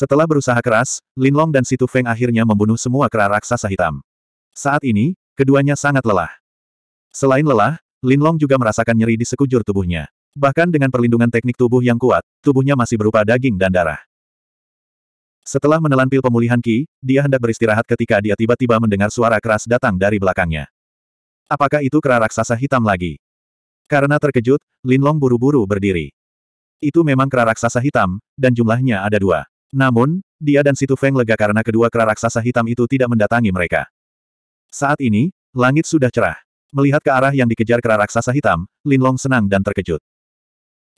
Setelah berusaha keras, Linlong dan Situ Feng akhirnya membunuh semua kera raksasa hitam. Saat ini, keduanya sangat lelah. Selain lelah, Linlong juga merasakan nyeri di sekujur tubuhnya. Bahkan dengan perlindungan teknik tubuh yang kuat, tubuhnya masih berupa daging dan darah. Setelah menelan pil pemulihan Ki, dia hendak beristirahat ketika dia tiba-tiba mendengar suara keras datang dari belakangnya. Apakah itu kera raksasa hitam lagi? Karena terkejut, Linlong buru-buru berdiri. Itu memang kera raksasa hitam, dan jumlahnya ada dua. Namun, dia dan Situ Feng lega karena kedua kera raksasa hitam itu tidak mendatangi mereka. Saat ini, langit sudah cerah. Melihat ke arah yang dikejar kera raksasa hitam, Linlong senang dan terkejut.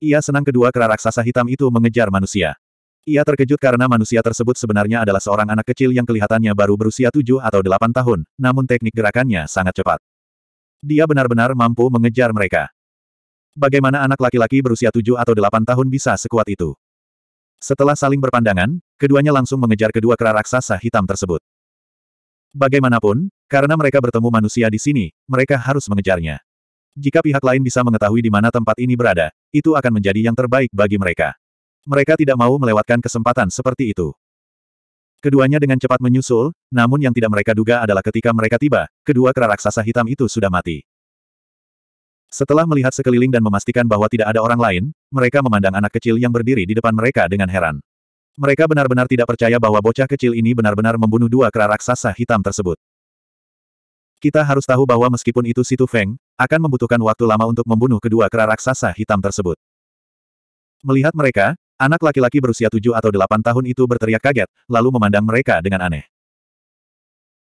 Ia senang kedua kera raksasa hitam itu mengejar manusia. Ia terkejut karena manusia tersebut sebenarnya adalah seorang anak kecil yang kelihatannya baru berusia tujuh atau delapan tahun, namun teknik gerakannya sangat cepat. Dia benar-benar mampu mengejar mereka. Bagaimana anak laki-laki berusia tujuh atau delapan tahun bisa sekuat itu? Setelah saling berpandangan, keduanya langsung mengejar kedua kera raksasa hitam tersebut. Bagaimanapun, karena mereka bertemu manusia di sini, mereka harus mengejarnya. Jika pihak lain bisa mengetahui di mana tempat ini berada, itu akan menjadi yang terbaik bagi mereka. Mereka tidak mau melewatkan kesempatan seperti itu. Keduanya dengan cepat menyusul, namun yang tidak mereka duga adalah ketika mereka tiba, kedua kera raksasa hitam itu sudah mati. Setelah melihat sekeliling dan memastikan bahwa tidak ada orang lain, mereka memandang anak kecil yang berdiri di depan mereka dengan heran. Mereka benar-benar tidak percaya bahwa bocah kecil ini benar-benar membunuh dua kera raksasa hitam tersebut. Kita harus tahu bahwa meskipun itu Situ Feng, akan membutuhkan waktu lama untuk membunuh kedua kera raksasa hitam tersebut. Melihat mereka, anak laki-laki berusia tujuh atau delapan tahun itu berteriak kaget, lalu memandang mereka dengan aneh.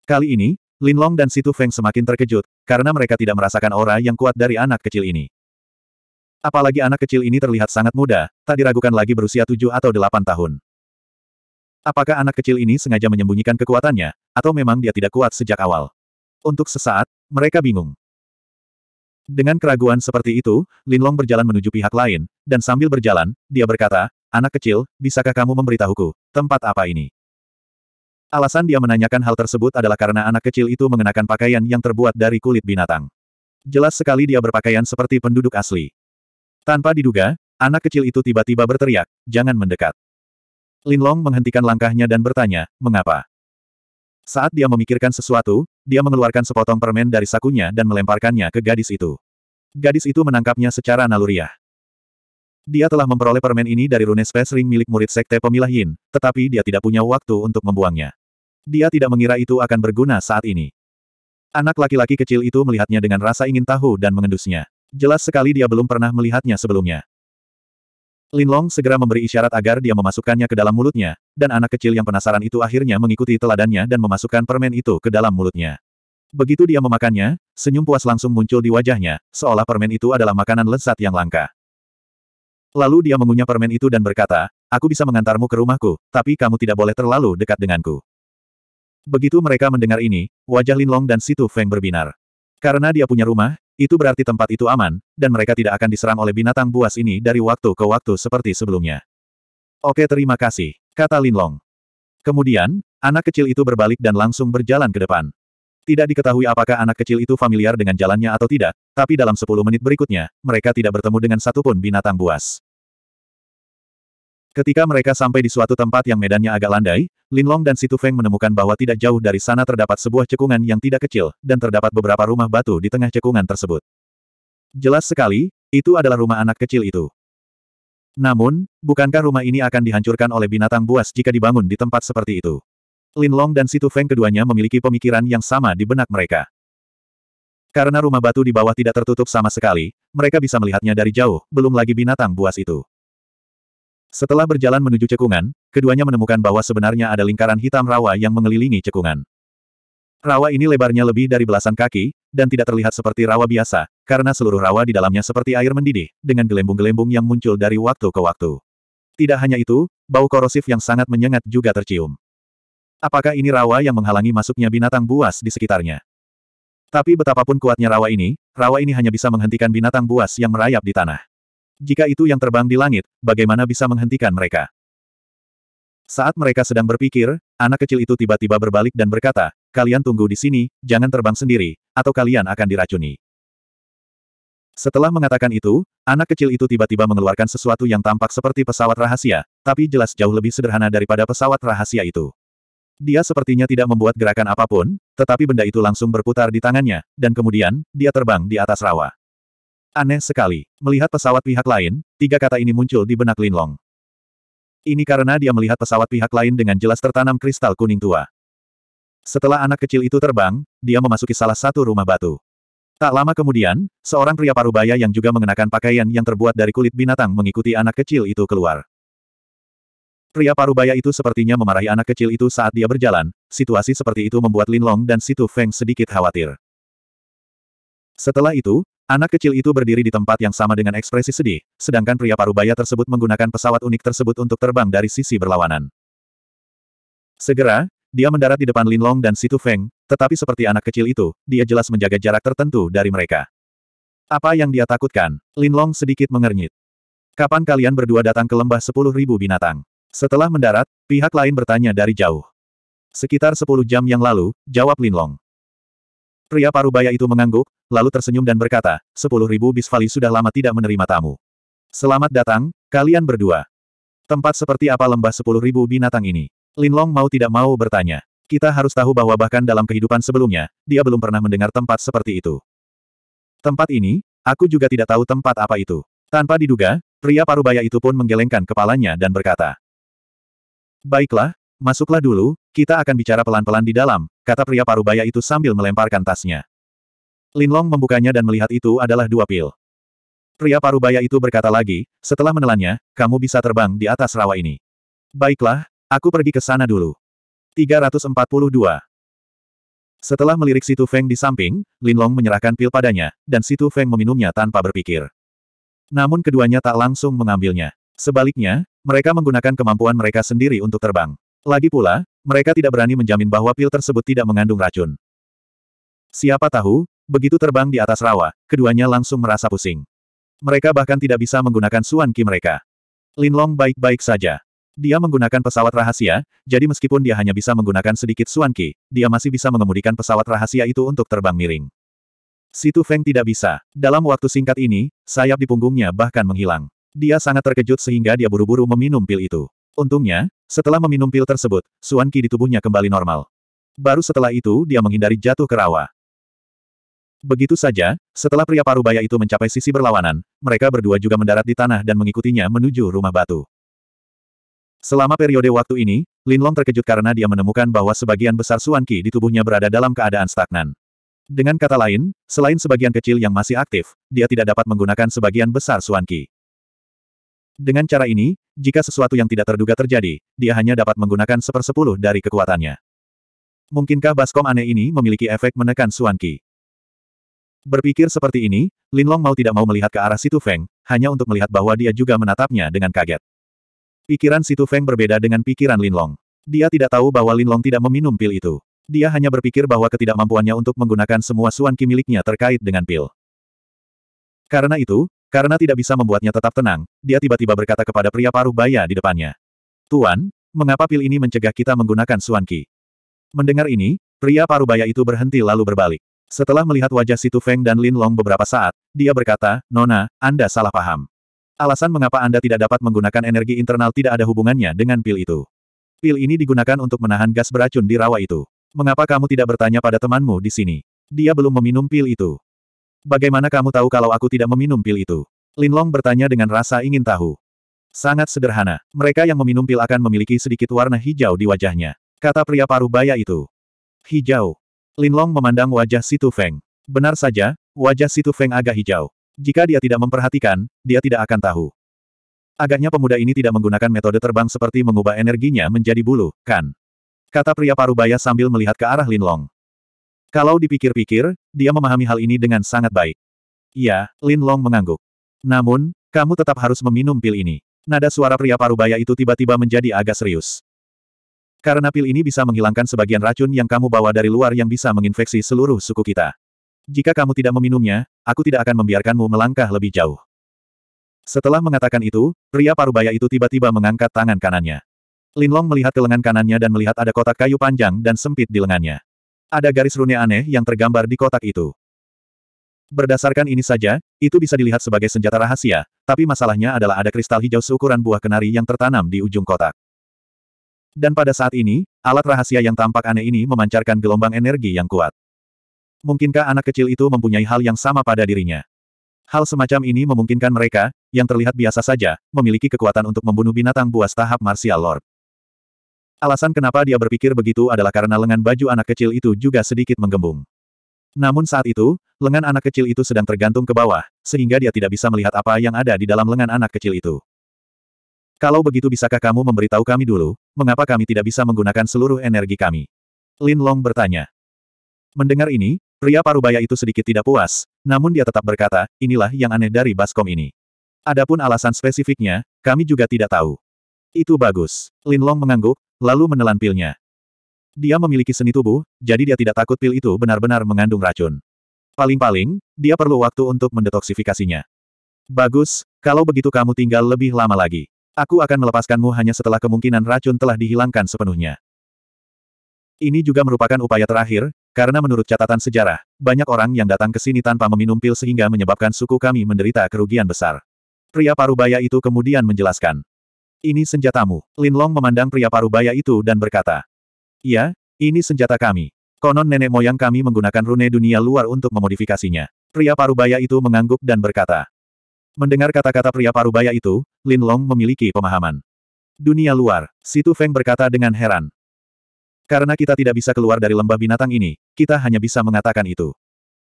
Kali ini, Linlong dan Situ Feng semakin terkejut, karena mereka tidak merasakan aura yang kuat dari anak kecil ini. Apalagi anak kecil ini terlihat sangat muda, tak diragukan lagi berusia tujuh atau delapan tahun. Apakah anak kecil ini sengaja menyembunyikan kekuatannya, atau memang dia tidak kuat sejak awal? Untuk sesaat, mereka bingung. Dengan keraguan seperti itu, Linlong berjalan menuju pihak lain, dan sambil berjalan, dia berkata, Anak kecil, bisakah kamu memberitahuku, tempat apa ini? Alasan dia menanyakan hal tersebut adalah karena anak kecil itu mengenakan pakaian yang terbuat dari kulit binatang. Jelas sekali dia berpakaian seperti penduduk asli. Tanpa diduga, anak kecil itu tiba-tiba berteriak, jangan mendekat. Linlong menghentikan langkahnya dan bertanya, mengapa? Saat dia memikirkan sesuatu, dia mengeluarkan sepotong permen dari sakunya dan melemparkannya ke gadis itu. Gadis itu menangkapnya secara naluriah. Dia telah memperoleh permen ini dari rune space ring milik murid sekte pemilah Yin, tetapi dia tidak punya waktu untuk membuangnya. Dia tidak mengira itu akan berguna saat ini. Anak laki-laki kecil itu melihatnya dengan rasa ingin tahu dan mengendusnya. Jelas sekali dia belum pernah melihatnya sebelumnya. Linlong segera memberi isyarat agar dia memasukkannya ke dalam mulutnya, dan anak kecil yang penasaran itu akhirnya mengikuti teladannya dan memasukkan permen itu ke dalam mulutnya. Begitu dia memakannya, senyum puas langsung muncul di wajahnya, seolah permen itu adalah makanan lezat yang langka. Lalu dia mengunyah permen itu dan berkata, aku bisa mengantarmu ke rumahku, tapi kamu tidak boleh terlalu dekat denganku. Begitu mereka mendengar ini, wajah Lin Long dan Situ Feng berbinar. Karena dia punya rumah, itu berarti tempat itu aman, dan mereka tidak akan diserang oleh binatang buas ini dari waktu ke waktu seperti sebelumnya. Oke terima kasih, kata Lin Long. Kemudian, anak kecil itu berbalik dan langsung berjalan ke depan. Tidak diketahui apakah anak kecil itu familiar dengan jalannya atau tidak, tapi dalam 10 menit berikutnya, mereka tidak bertemu dengan satupun binatang buas. Ketika mereka sampai di suatu tempat yang medannya agak landai, Lin Long dan Situ Feng menemukan bahwa tidak jauh dari sana terdapat sebuah cekungan yang tidak kecil, dan terdapat beberapa rumah batu di tengah cekungan tersebut. Jelas sekali, itu adalah rumah anak kecil itu. Namun, bukankah rumah ini akan dihancurkan oleh binatang buas jika dibangun di tempat seperti itu? Lin Long dan Situ Feng keduanya memiliki pemikiran yang sama di benak mereka. Karena rumah batu di bawah tidak tertutup sama sekali, mereka bisa melihatnya dari jauh, belum lagi binatang buas itu. Setelah berjalan menuju cekungan, keduanya menemukan bahwa sebenarnya ada lingkaran hitam rawa yang mengelilingi cekungan. Rawa ini lebarnya lebih dari belasan kaki, dan tidak terlihat seperti rawa biasa, karena seluruh rawa di dalamnya seperti air mendidih, dengan gelembung-gelembung yang muncul dari waktu ke waktu. Tidak hanya itu, bau korosif yang sangat menyengat juga tercium. Apakah ini rawa yang menghalangi masuknya binatang buas di sekitarnya? Tapi betapapun kuatnya rawa ini, rawa ini hanya bisa menghentikan binatang buas yang merayap di tanah. Jika itu yang terbang di langit, bagaimana bisa menghentikan mereka? Saat mereka sedang berpikir, anak kecil itu tiba-tiba berbalik dan berkata, kalian tunggu di sini, jangan terbang sendiri, atau kalian akan diracuni. Setelah mengatakan itu, anak kecil itu tiba-tiba mengeluarkan sesuatu yang tampak seperti pesawat rahasia, tapi jelas jauh lebih sederhana daripada pesawat rahasia itu. Dia sepertinya tidak membuat gerakan apapun, tetapi benda itu langsung berputar di tangannya, dan kemudian, dia terbang di atas rawa. Aneh sekali. Melihat pesawat pihak lain, tiga kata ini muncul di benak Linlong. Ini karena dia melihat pesawat pihak lain dengan jelas tertanam kristal kuning tua. Setelah anak kecil itu terbang, dia memasuki salah satu rumah batu. Tak lama kemudian, seorang pria parubaya yang juga mengenakan pakaian yang terbuat dari kulit binatang mengikuti anak kecil itu keluar. Pria parubaya itu sepertinya memarahi anak kecil itu saat dia berjalan, situasi seperti itu membuat Linlong dan Situ Feng sedikit khawatir. Setelah itu, Anak kecil itu berdiri di tempat yang sama dengan ekspresi sedih, sedangkan pria parubaya tersebut menggunakan pesawat unik tersebut untuk terbang dari sisi berlawanan. Segera, dia mendarat di depan Linlong dan Situ Feng, tetapi seperti anak kecil itu, dia jelas menjaga jarak tertentu dari mereka. Apa yang dia takutkan? Linlong sedikit mengernyit. Kapan kalian berdua datang ke lembah sepuluh ribu binatang? Setelah mendarat, pihak lain bertanya dari jauh. Sekitar sepuluh jam yang lalu, jawab Linlong. Pria parubaya itu mengangguk, lalu tersenyum dan berkata, sepuluh ribu bisvali sudah lama tidak menerima tamu. Selamat datang, kalian berdua. Tempat seperti apa lembah sepuluh ribu binatang ini? Linlong mau tidak mau bertanya. Kita harus tahu bahwa bahkan dalam kehidupan sebelumnya, dia belum pernah mendengar tempat seperti itu. Tempat ini, aku juga tidak tahu tempat apa itu. Tanpa diduga, pria parubaya itu pun menggelengkan kepalanya dan berkata, Baiklah, masuklah dulu, kita akan bicara pelan-pelan di dalam, kata pria parubaya itu sambil melemparkan tasnya. Linlong membukanya dan melihat itu adalah dua pil. Pria parubaya itu berkata lagi, setelah menelannya, kamu bisa terbang di atas rawa ini. Baiklah, aku pergi ke sana dulu. 342. Setelah melirik Situ Feng di samping, Linlong menyerahkan pil padanya, dan Situ Feng meminumnya tanpa berpikir. Namun keduanya tak langsung mengambilnya. Sebaliknya, mereka menggunakan kemampuan mereka sendiri untuk terbang. Lagi pula, mereka tidak berani menjamin bahwa pil tersebut tidak mengandung racun. Siapa tahu, begitu terbang di atas rawa, keduanya langsung merasa pusing. Mereka bahkan tidak bisa menggunakan Suan Ki mereka. Linlong baik-baik saja. Dia menggunakan pesawat rahasia, jadi meskipun dia hanya bisa menggunakan sedikit Suan Ki, dia masih bisa mengemudikan pesawat rahasia itu untuk terbang miring. Situ Feng tidak bisa. Dalam waktu singkat ini, sayap di punggungnya bahkan menghilang. Dia sangat terkejut sehingga dia buru-buru meminum pil itu. Untungnya, setelah meminum pil tersebut, Suan Qi di tubuhnya kembali normal. Baru setelah itu dia menghindari jatuh ke rawa. Begitu saja, setelah pria baya itu mencapai sisi berlawanan, mereka berdua juga mendarat di tanah dan mengikutinya menuju rumah batu. Selama periode waktu ini, Lin Long terkejut karena dia menemukan bahwa sebagian besar Suan Qi di tubuhnya berada dalam keadaan stagnan. Dengan kata lain, selain sebagian kecil yang masih aktif, dia tidak dapat menggunakan sebagian besar Suan Qi. Dengan cara ini, jika sesuatu yang tidak terduga terjadi, dia hanya dapat menggunakan sepersepuluh dari kekuatannya. Mungkinkah baskom aneh ini memiliki efek menekan Suan ki? Berpikir seperti ini, Lin Long mau tidak mau melihat ke arah Situ Feng, hanya untuk melihat bahwa dia juga menatapnya dengan kaget. Pikiran Situ Feng berbeda dengan pikiran Lin Long. Dia tidak tahu bahwa Lin Long tidak meminum pil itu. Dia hanya berpikir bahwa ketidakmampuannya untuk menggunakan semua Suan ki miliknya terkait dengan pil. Karena itu, karena tidak bisa membuatnya tetap tenang, dia tiba-tiba berkata kepada pria paruh baya di depannya. Tuan, mengapa pil ini mencegah kita menggunakan Suanki? Mendengar ini, pria paruh baya itu berhenti lalu berbalik. Setelah melihat wajah Situ Feng dan Lin Long beberapa saat, dia berkata, Nona, Anda salah paham. Alasan mengapa Anda tidak dapat menggunakan energi internal tidak ada hubungannya dengan pil itu. Pil ini digunakan untuk menahan gas beracun di rawa itu. Mengapa kamu tidak bertanya pada temanmu di sini? Dia belum meminum pil itu. Bagaimana kamu tahu kalau aku tidak meminum pil itu? Linlong bertanya dengan rasa ingin tahu. Sangat sederhana, mereka yang meminum pil akan memiliki sedikit warna hijau di wajahnya. Kata pria paruh baya itu. Hijau. Linlong memandang wajah Situ Feng. Benar saja, wajah Situ Feng agak hijau. Jika dia tidak memperhatikan, dia tidak akan tahu. Agaknya pemuda ini tidak menggunakan metode terbang seperti mengubah energinya menjadi bulu, kan? Kata pria parubaya sambil melihat ke arah Linlong. Kalau dipikir-pikir, dia memahami hal ini dengan sangat baik. Iya, Lin Long mengangguk. Namun, kamu tetap harus meminum pil ini. Nada suara pria parubaya itu tiba-tiba menjadi agak serius. Karena pil ini bisa menghilangkan sebagian racun yang kamu bawa dari luar yang bisa menginfeksi seluruh suku kita. Jika kamu tidak meminumnya, aku tidak akan membiarkanmu melangkah lebih jauh. Setelah mengatakan itu, pria parubaya itu tiba-tiba mengangkat tangan kanannya. Linlong melihat ke lengan kanannya dan melihat ada kotak kayu panjang dan sempit di lengannya. Ada garis rune aneh yang tergambar di kotak itu. Berdasarkan ini saja, itu bisa dilihat sebagai senjata rahasia, tapi masalahnya adalah ada kristal hijau seukuran buah kenari yang tertanam di ujung kotak. Dan pada saat ini, alat rahasia yang tampak aneh ini memancarkan gelombang energi yang kuat. Mungkinkah anak kecil itu mempunyai hal yang sama pada dirinya? Hal semacam ini memungkinkan mereka, yang terlihat biasa saja, memiliki kekuatan untuk membunuh binatang buas tahap martial lord. Alasan kenapa dia berpikir begitu adalah karena lengan baju anak kecil itu juga sedikit menggembung. Namun saat itu, lengan anak kecil itu sedang tergantung ke bawah, sehingga dia tidak bisa melihat apa yang ada di dalam lengan anak kecil itu. Kalau begitu bisakah kamu memberitahu kami dulu, mengapa kami tidak bisa menggunakan seluruh energi kami? Lin Long bertanya. Mendengar ini, pria parubaya itu sedikit tidak puas, namun dia tetap berkata, inilah yang aneh dari Baskom ini. Adapun alasan spesifiknya, kami juga tidak tahu. Itu bagus. Lin Long mengangguk, lalu menelan pilnya. Dia memiliki seni tubuh, jadi dia tidak takut pil itu benar-benar mengandung racun. Paling-paling, dia perlu waktu untuk mendetoksifikasinya. Bagus, kalau begitu kamu tinggal lebih lama lagi. Aku akan melepaskanmu hanya setelah kemungkinan racun telah dihilangkan sepenuhnya. Ini juga merupakan upaya terakhir, karena menurut catatan sejarah, banyak orang yang datang ke sini tanpa meminum pil sehingga menyebabkan suku kami menderita kerugian besar. Pria parubaya itu kemudian menjelaskan ini senjatamu. Linlong memandang pria parubaya itu dan berkata, "Ya, ini senjata kami. Konon nenek moyang kami menggunakan rune dunia luar untuk memodifikasinya. Pria parubaya itu mengangguk dan berkata. Mendengar kata-kata pria parubaya itu, Lin Long memiliki pemahaman. Dunia luar, Situ Feng berkata dengan heran. Karena kita tidak bisa keluar dari lembah binatang ini, kita hanya bisa mengatakan itu.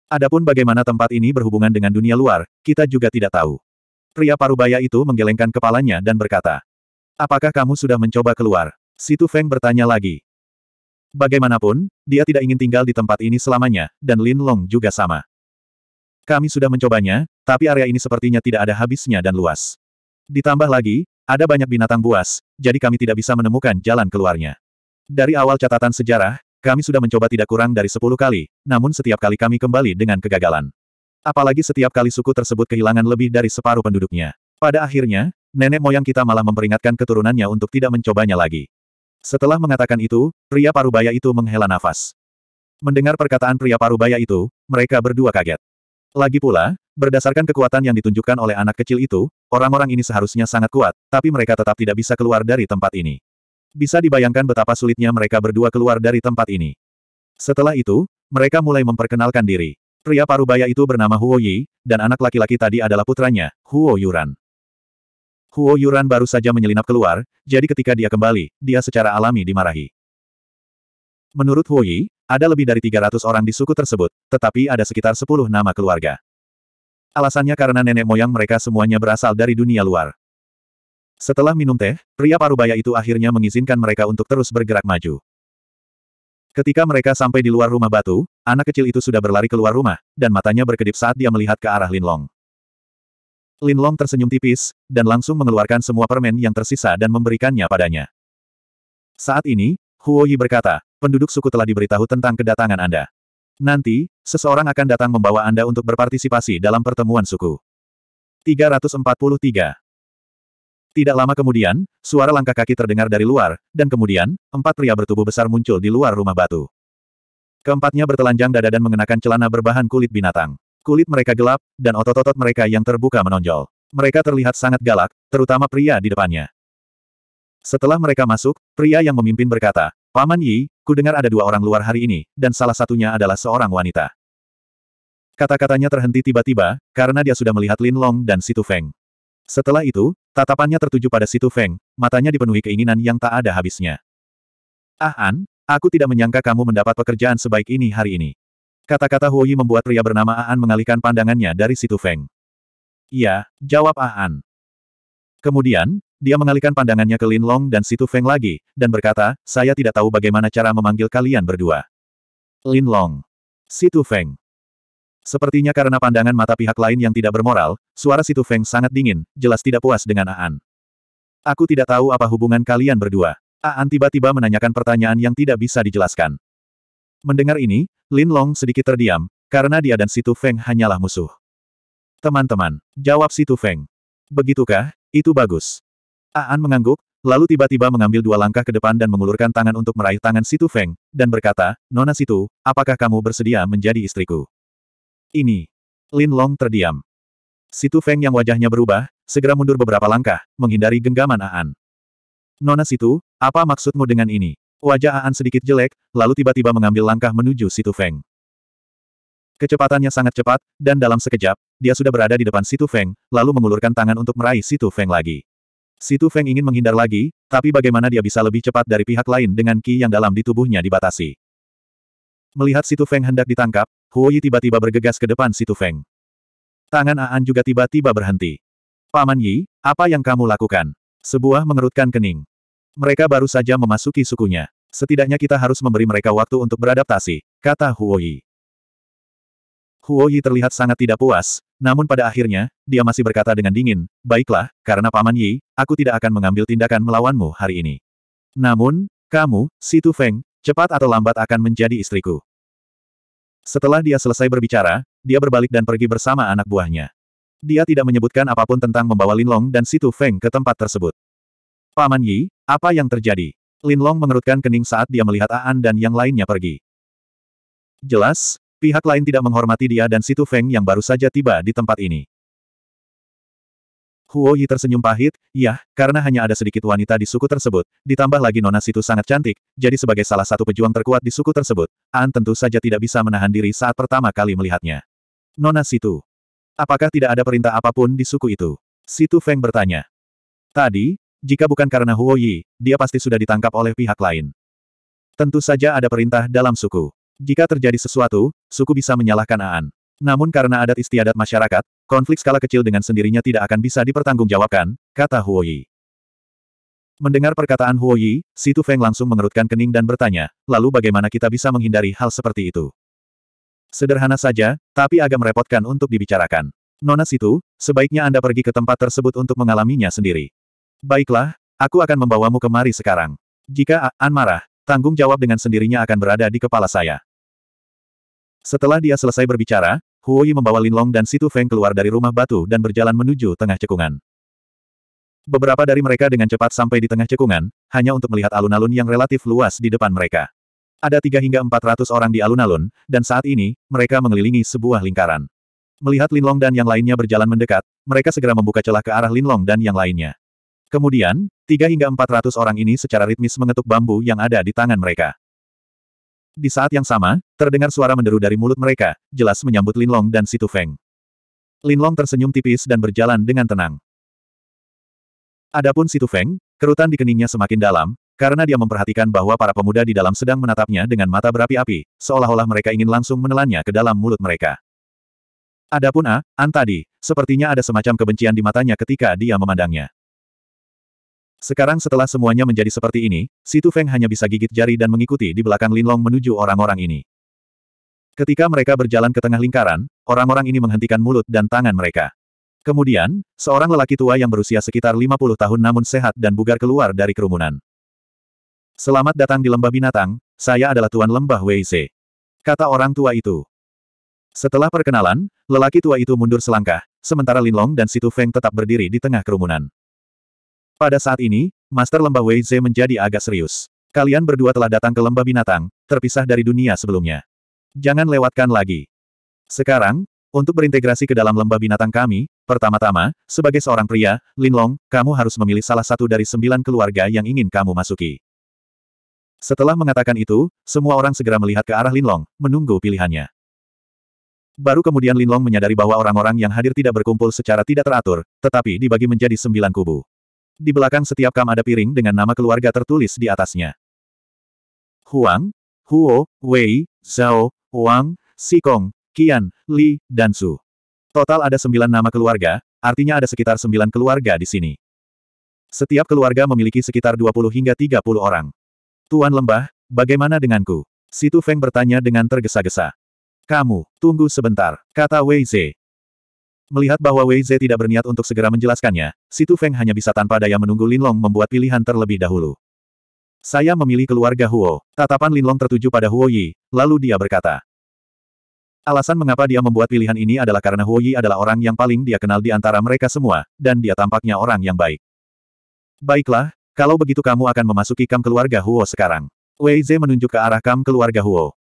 Adapun bagaimana tempat ini berhubungan dengan dunia luar, kita juga tidak tahu. Pria parubaya itu menggelengkan kepalanya dan berkata. Apakah kamu sudah mencoba keluar? Situ Feng bertanya lagi. Bagaimanapun, dia tidak ingin tinggal di tempat ini selamanya, dan Lin Long juga sama. Kami sudah mencobanya, tapi area ini sepertinya tidak ada habisnya dan luas. Ditambah lagi, ada banyak binatang buas, jadi kami tidak bisa menemukan jalan keluarnya. Dari awal catatan sejarah, kami sudah mencoba tidak kurang dari 10 kali, namun setiap kali kami kembali dengan kegagalan. Apalagi setiap kali suku tersebut kehilangan lebih dari separuh penduduknya. Pada akhirnya, nenek moyang kita malah memperingatkan keturunannya untuk tidak mencobanya lagi. Setelah mengatakan itu, pria parubaya itu menghela nafas. Mendengar perkataan pria parubaya itu, mereka berdua kaget. Lagi pula, berdasarkan kekuatan yang ditunjukkan oleh anak kecil itu, orang-orang ini seharusnya sangat kuat, tapi mereka tetap tidak bisa keluar dari tempat ini. Bisa dibayangkan betapa sulitnya mereka berdua keluar dari tempat ini. Setelah itu, mereka mulai memperkenalkan diri. Pria parubaya itu bernama Huo Yi, dan anak laki-laki tadi adalah putranya, Huo Yuran. Huo Yuran baru saja menyelinap keluar, jadi ketika dia kembali, dia secara alami dimarahi. Menurut Huo Yi, ada lebih dari 300 orang di suku tersebut, tetapi ada sekitar 10 nama keluarga. Alasannya karena nenek moyang mereka semuanya berasal dari dunia luar. Setelah minum teh, pria parubaya itu akhirnya mengizinkan mereka untuk terus bergerak maju. Ketika mereka sampai di luar rumah batu, anak kecil itu sudah berlari keluar rumah, dan matanya berkedip saat dia melihat ke arah Linlong. Lin Long tersenyum tipis, dan langsung mengeluarkan semua permen yang tersisa dan memberikannya padanya. Saat ini, Huo Yi berkata, penduduk suku telah diberitahu tentang kedatangan Anda. Nanti, seseorang akan datang membawa Anda untuk berpartisipasi dalam pertemuan suku. 343 Tidak lama kemudian, suara langkah kaki terdengar dari luar, dan kemudian, empat pria bertubuh besar muncul di luar rumah batu. Keempatnya bertelanjang dada dan mengenakan celana berbahan kulit binatang. Kulit mereka gelap, dan otot-otot mereka yang terbuka menonjol. Mereka terlihat sangat galak, terutama pria di depannya. Setelah mereka masuk, pria yang memimpin berkata, Paman Yi, ku dengar ada dua orang luar hari ini, dan salah satunya adalah seorang wanita. Kata-katanya terhenti tiba-tiba, karena dia sudah melihat Lin Long dan Situ Feng. Setelah itu, tatapannya tertuju pada Situ Feng, matanya dipenuhi keinginan yang tak ada habisnya. Ah An, aku tidak menyangka kamu mendapat pekerjaan sebaik ini hari ini. Kata-kata Huoyi membuat pria bernama Aan mengalihkan pandangannya dari situ Feng. Iya, jawab Aan. Kemudian, dia mengalihkan pandangannya ke Lin Long dan situ Feng lagi, dan berkata, saya tidak tahu bagaimana cara memanggil kalian berdua. Lin Long. Situ Feng. Sepertinya karena pandangan mata pihak lain yang tidak bermoral, suara Situ Feng sangat dingin, jelas tidak puas dengan Aan. Aku tidak tahu apa hubungan kalian berdua. Aan tiba-tiba menanyakan pertanyaan yang tidak bisa dijelaskan. Mendengar ini, Lin Long sedikit terdiam, karena dia dan Situ Feng hanyalah musuh. Teman-teman, jawab Situ Feng. Begitukah, itu bagus. Aan mengangguk, lalu tiba-tiba mengambil dua langkah ke depan dan mengulurkan tangan untuk meraih tangan Situ Feng, dan berkata, Nona Situ, apakah kamu bersedia menjadi istriku? Ini. Lin Long terdiam. Situ Feng yang wajahnya berubah, segera mundur beberapa langkah, menghindari genggaman Aan. Nona Situ, apa maksudmu dengan ini? Wajah Aan sedikit jelek, lalu tiba-tiba mengambil langkah menuju Situ Feng. Kecepatannya sangat cepat, dan dalam sekejap, dia sudah berada di depan Situ Feng, lalu mengulurkan tangan untuk meraih Situ Feng lagi. Situ Feng ingin menghindar lagi, tapi bagaimana dia bisa lebih cepat dari pihak lain dengan ki yang dalam di tubuhnya dibatasi. Melihat Situ Feng hendak ditangkap, Huoyi tiba-tiba bergegas ke depan Situ Feng. Tangan Aan juga tiba-tiba berhenti. Paman Yi, apa yang kamu lakukan? Sebuah mengerutkan kening. Mereka baru saja memasuki sukunya. Setidaknya kita harus memberi mereka waktu untuk beradaptasi, kata Huoyi. Huoyi terlihat sangat tidak puas, namun pada akhirnya, dia masih berkata dengan dingin, Baiklah, karena Paman Yi, aku tidak akan mengambil tindakan melawanmu hari ini. Namun, kamu, si Situ Feng, cepat atau lambat akan menjadi istriku. Setelah dia selesai berbicara, dia berbalik dan pergi bersama anak buahnya. Dia tidak menyebutkan apapun tentang membawa Linlong dan si Situ Feng ke tempat tersebut. Paman Yi, apa yang terjadi? Lin Long mengerutkan kening saat dia melihat Aan dan yang lainnya pergi. Jelas, pihak lain tidak menghormati dia dan Situ Feng yang baru saja tiba di tempat ini. Huo Yi tersenyum pahit, ya, karena hanya ada sedikit wanita di suku tersebut, ditambah lagi Nona Situ sangat cantik, jadi sebagai salah satu pejuang terkuat di suku tersebut, An tentu saja tidak bisa menahan diri saat pertama kali melihatnya. Nona Situ. Apakah tidak ada perintah apapun di suku itu? Situ Feng bertanya. Tadi, jika bukan karena Huo Yi, dia pasti sudah ditangkap oleh pihak lain. Tentu saja ada perintah dalam suku. Jika terjadi sesuatu, suku bisa menyalahkan Aan. Namun karena adat istiadat masyarakat, konflik skala kecil dengan sendirinya tidak akan bisa dipertanggungjawabkan, kata Huo Yi. Mendengar perkataan Huo Yi, Situ Feng langsung mengerutkan kening dan bertanya, lalu bagaimana kita bisa menghindari hal seperti itu? Sederhana saja, tapi agak merepotkan untuk dibicarakan. Nona Situ, sebaiknya Anda pergi ke tempat tersebut untuk mengalaminya sendiri. Baiklah, aku akan membawamu kemari sekarang. Jika A An marah, tanggung jawab dengan sendirinya akan berada di kepala saya. Setelah dia selesai berbicara, Huoyi membawa Linlong dan Situ Feng keluar dari rumah batu dan berjalan menuju tengah cekungan. Beberapa dari mereka dengan cepat sampai di tengah cekungan, hanya untuk melihat alun-alun yang relatif luas di depan mereka. Ada tiga hingga empat ratus orang di alun-alun, dan saat ini, mereka mengelilingi sebuah lingkaran. Melihat Linlong dan yang lainnya berjalan mendekat, mereka segera membuka celah ke arah Linlong dan yang lainnya. Kemudian, tiga hingga empat ratus orang ini secara ritmis mengetuk bambu yang ada di tangan mereka. Di saat yang sama, terdengar suara menderu dari mulut mereka, jelas menyambut Lin Long dan Situ Feng. Long tersenyum tipis dan berjalan dengan tenang. Adapun Situ Feng, kerutan di keningnya semakin dalam, karena dia memperhatikan bahwa para pemuda di dalam sedang menatapnya dengan mata berapi-api, seolah-olah mereka ingin langsung menelannya ke dalam mulut mereka. Adapun A, An tadi, sepertinya ada semacam kebencian di matanya ketika dia memandangnya. Sekarang setelah semuanya menjadi seperti ini, Situ Feng hanya bisa gigit jari dan mengikuti di belakang Linlong menuju orang-orang ini. Ketika mereka berjalan ke tengah lingkaran, orang-orang ini menghentikan mulut dan tangan mereka. Kemudian, seorang lelaki tua yang berusia sekitar 50 tahun namun sehat dan bugar keluar dari kerumunan. Selamat datang di lembah binatang, saya adalah Tuan Lembah Se," Kata orang tua itu. Setelah perkenalan, lelaki tua itu mundur selangkah, sementara Linlong dan Situ Feng tetap berdiri di tengah kerumunan. Pada saat ini, Master Lembah Wei Ze menjadi agak serius. Kalian berdua telah datang ke lembah binatang, terpisah dari dunia sebelumnya. Jangan lewatkan lagi. Sekarang, untuk berintegrasi ke dalam lembah binatang kami, pertama-tama, sebagai seorang pria, Lin Long, kamu harus memilih salah satu dari sembilan keluarga yang ingin kamu masuki. Setelah mengatakan itu, semua orang segera melihat ke arah Lin Long, menunggu pilihannya. Baru kemudian Lin Long menyadari bahwa orang-orang yang hadir tidak berkumpul secara tidak teratur, tetapi dibagi menjadi sembilan kubu. Di belakang setiap kam ada piring dengan nama keluarga tertulis di atasnya. Huang, Huo, Wei, Zhao, Wang, Sikong, Qian, Li, dan Su. Total ada sembilan nama keluarga, artinya ada sekitar sembilan keluarga di sini. Setiap keluarga memiliki sekitar 20 hingga 30 orang. Tuan Lembah, bagaimana denganku? Situ Feng bertanya dengan tergesa-gesa. Kamu, tunggu sebentar, kata Wei Ze. Melihat bahwa Wei Ze tidak berniat untuk segera menjelaskannya, Situ Feng hanya bisa tanpa daya menunggu Linlong membuat pilihan terlebih dahulu. Saya memilih keluarga Huo. Tatapan Linlong tertuju pada Huo Yi, lalu dia berkata. Alasan mengapa dia membuat pilihan ini adalah karena Huo Yi adalah orang yang paling dia kenal di antara mereka semua, dan dia tampaknya orang yang baik. Baiklah, kalau begitu kamu akan memasuki kam keluarga Huo sekarang. Wei Ze menunjuk ke arah kam keluarga Huo.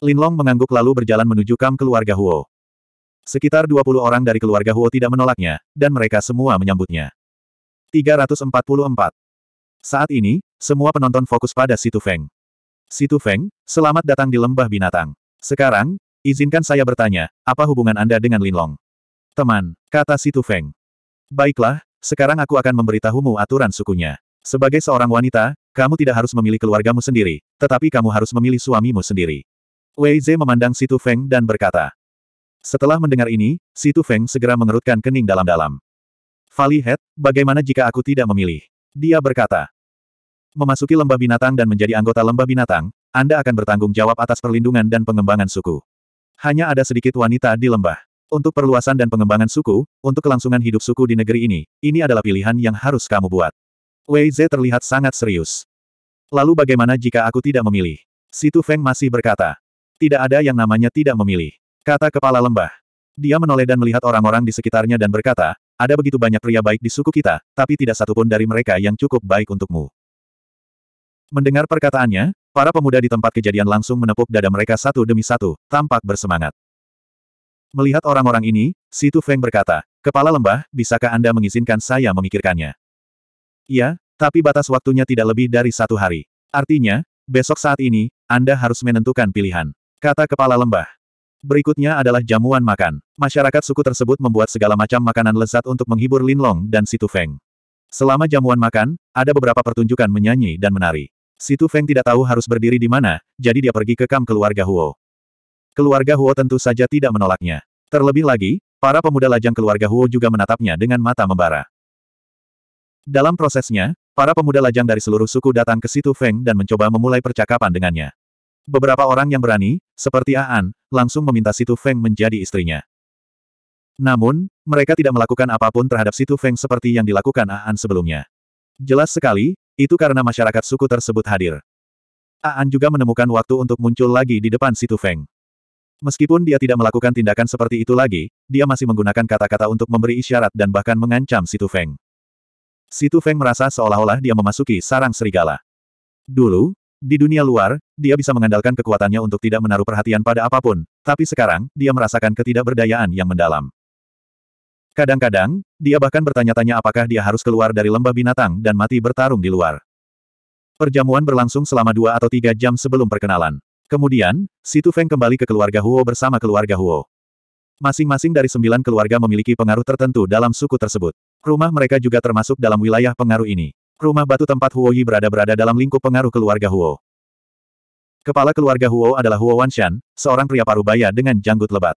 Linlong mengangguk lalu berjalan menuju kam keluarga Huo. Sekitar 20 orang dari keluarga Huo tidak menolaknya, dan mereka semua menyambutnya. 344. Saat ini, semua penonton fokus pada Situ Feng. Situ Feng, selamat datang di lembah binatang. Sekarang, izinkan saya bertanya, apa hubungan Anda dengan Linlong? Teman, kata Situ Feng. Baiklah, sekarang aku akan memberitahumu aturan sukunya. Sebagai seorang wanita, kamu tidak harus memilih keluargamu sendiri, tetapi kamu harus memilih suamimu sendiri. Wei Zhe memandang Situ Feng dan berkata, setelah mendengar ini, Situ Feng segera mengerutkan kening dalam-dalam. Fali Head, bagaimana jika aku tidak memilih? Dia berkata. Memasuki lembah binatang dan menjadi anggota lembah binatang, Anda akan bertanggung jawab atas perlindungan dan pengembangan suku. Hanya ada sedikit wanita di lembah. Untuk perluasan dan pengembangan suku, untuk kelangsungan hidup suku di negeri ini, ini adalah pilihan yang harus kamu buat. Wei Zhe terlihat sangat serius. Lalu bagaimana jika aku tidak memilih? Situ Feng masih berkata. Tidak ada yang namanya tidak memilih. Kata kepala lembah. Dia menoleh dan melihat orang-orang di sekitarnya dan berkata, ada begitu banyak pria baik di suku kita, tapi tidak satupun dari mereka yang cukup baik untukmu. Mendengar perkataannya, para pemuda di tempat kejadian langsung menepuk dada mereka satu demi satu, tampak bersemangat. Melihat orang-orang ini, Situ Feng berkata, Kepala lembah, bisakah Anda mengizinkan saya memikirkannya? Iya, tapi batas waktunya tidak lebih dari satu hari. Artinya, besok saat ini, Anda harus menentukan pilihan. Kata kepala lembah. Berikutnya adalah jamuan makan. Masyarakat suku tersebut membuat segala macam makanan lezat untuk menghibur Lin Long dan Situ Feng. Selama jamuan makan, ada beberapa pertunjukan menyanyi dan menari. Situ Feng tidak tahu harus berdiri di mana, jadi dia pergi ke kam keluarga Huo. Keluarga Huo tentu saja tidak menolaknya. Terlebih lagi, para pemuda lajang keluarga Huo juga menatapnya dengan mata membara. Dalam prosesnya, para pemuda lajang dari seluruh suku datang ke Situ Feng dan mencoba memulai percakapan dengannya. Beberapa orang yang berani, seperti Aan, langsung meminta Situ Feng menjadi istrinya. Namun, mereka tidak melakukan apapun terhadap Situ Feng seperti yang dilakukan Aan sebelumnya. Jelas sekali, itu karena masyarakat suku tersebut hadir. Aan juga menemukan waktu untuk muncul lagi di depan Situ Feng. Meskipun dia tidak melakukan tindakan seperti itu lagi, dia masih menggunakan kata-kata untuk memberi isyarat dan bahkan mengancam Situ Feng. Situ Feng merasa seolah-olah dia memasuki sarang serigala. Dulu, di dunia luar, dia bisa mengandalkan kekuatannya untuk tidak menaruh perhatian pada apapun, tapi sekarang, dia merasakan ketidakberdayaan yang mendalam. Kadang-kadang, dia bahkan bertanya-tanya apakah dia harus keluar dari lembah binatang dan mati bertarung di luar. Perjamuan berlangsung selama dua atau tiga jam sebelum perkenalan. Kemudian, Situ Feng kembali ke keluarga Huo bersama keluarga Huo. Masing-masing dari sembilan keluarga memiliki pengaruh tertentu dalam suku tersebut. Rumah mereka juga termasuk dalam wilayah pengaruh ini. Rumah batu tempat Huo Yi berada-berada dalam lingkup pengaruh keluarga Huo. Kepala keluarga Huo adalah Huo Wanshan, seorang pria parubaya dengan janggut lebat.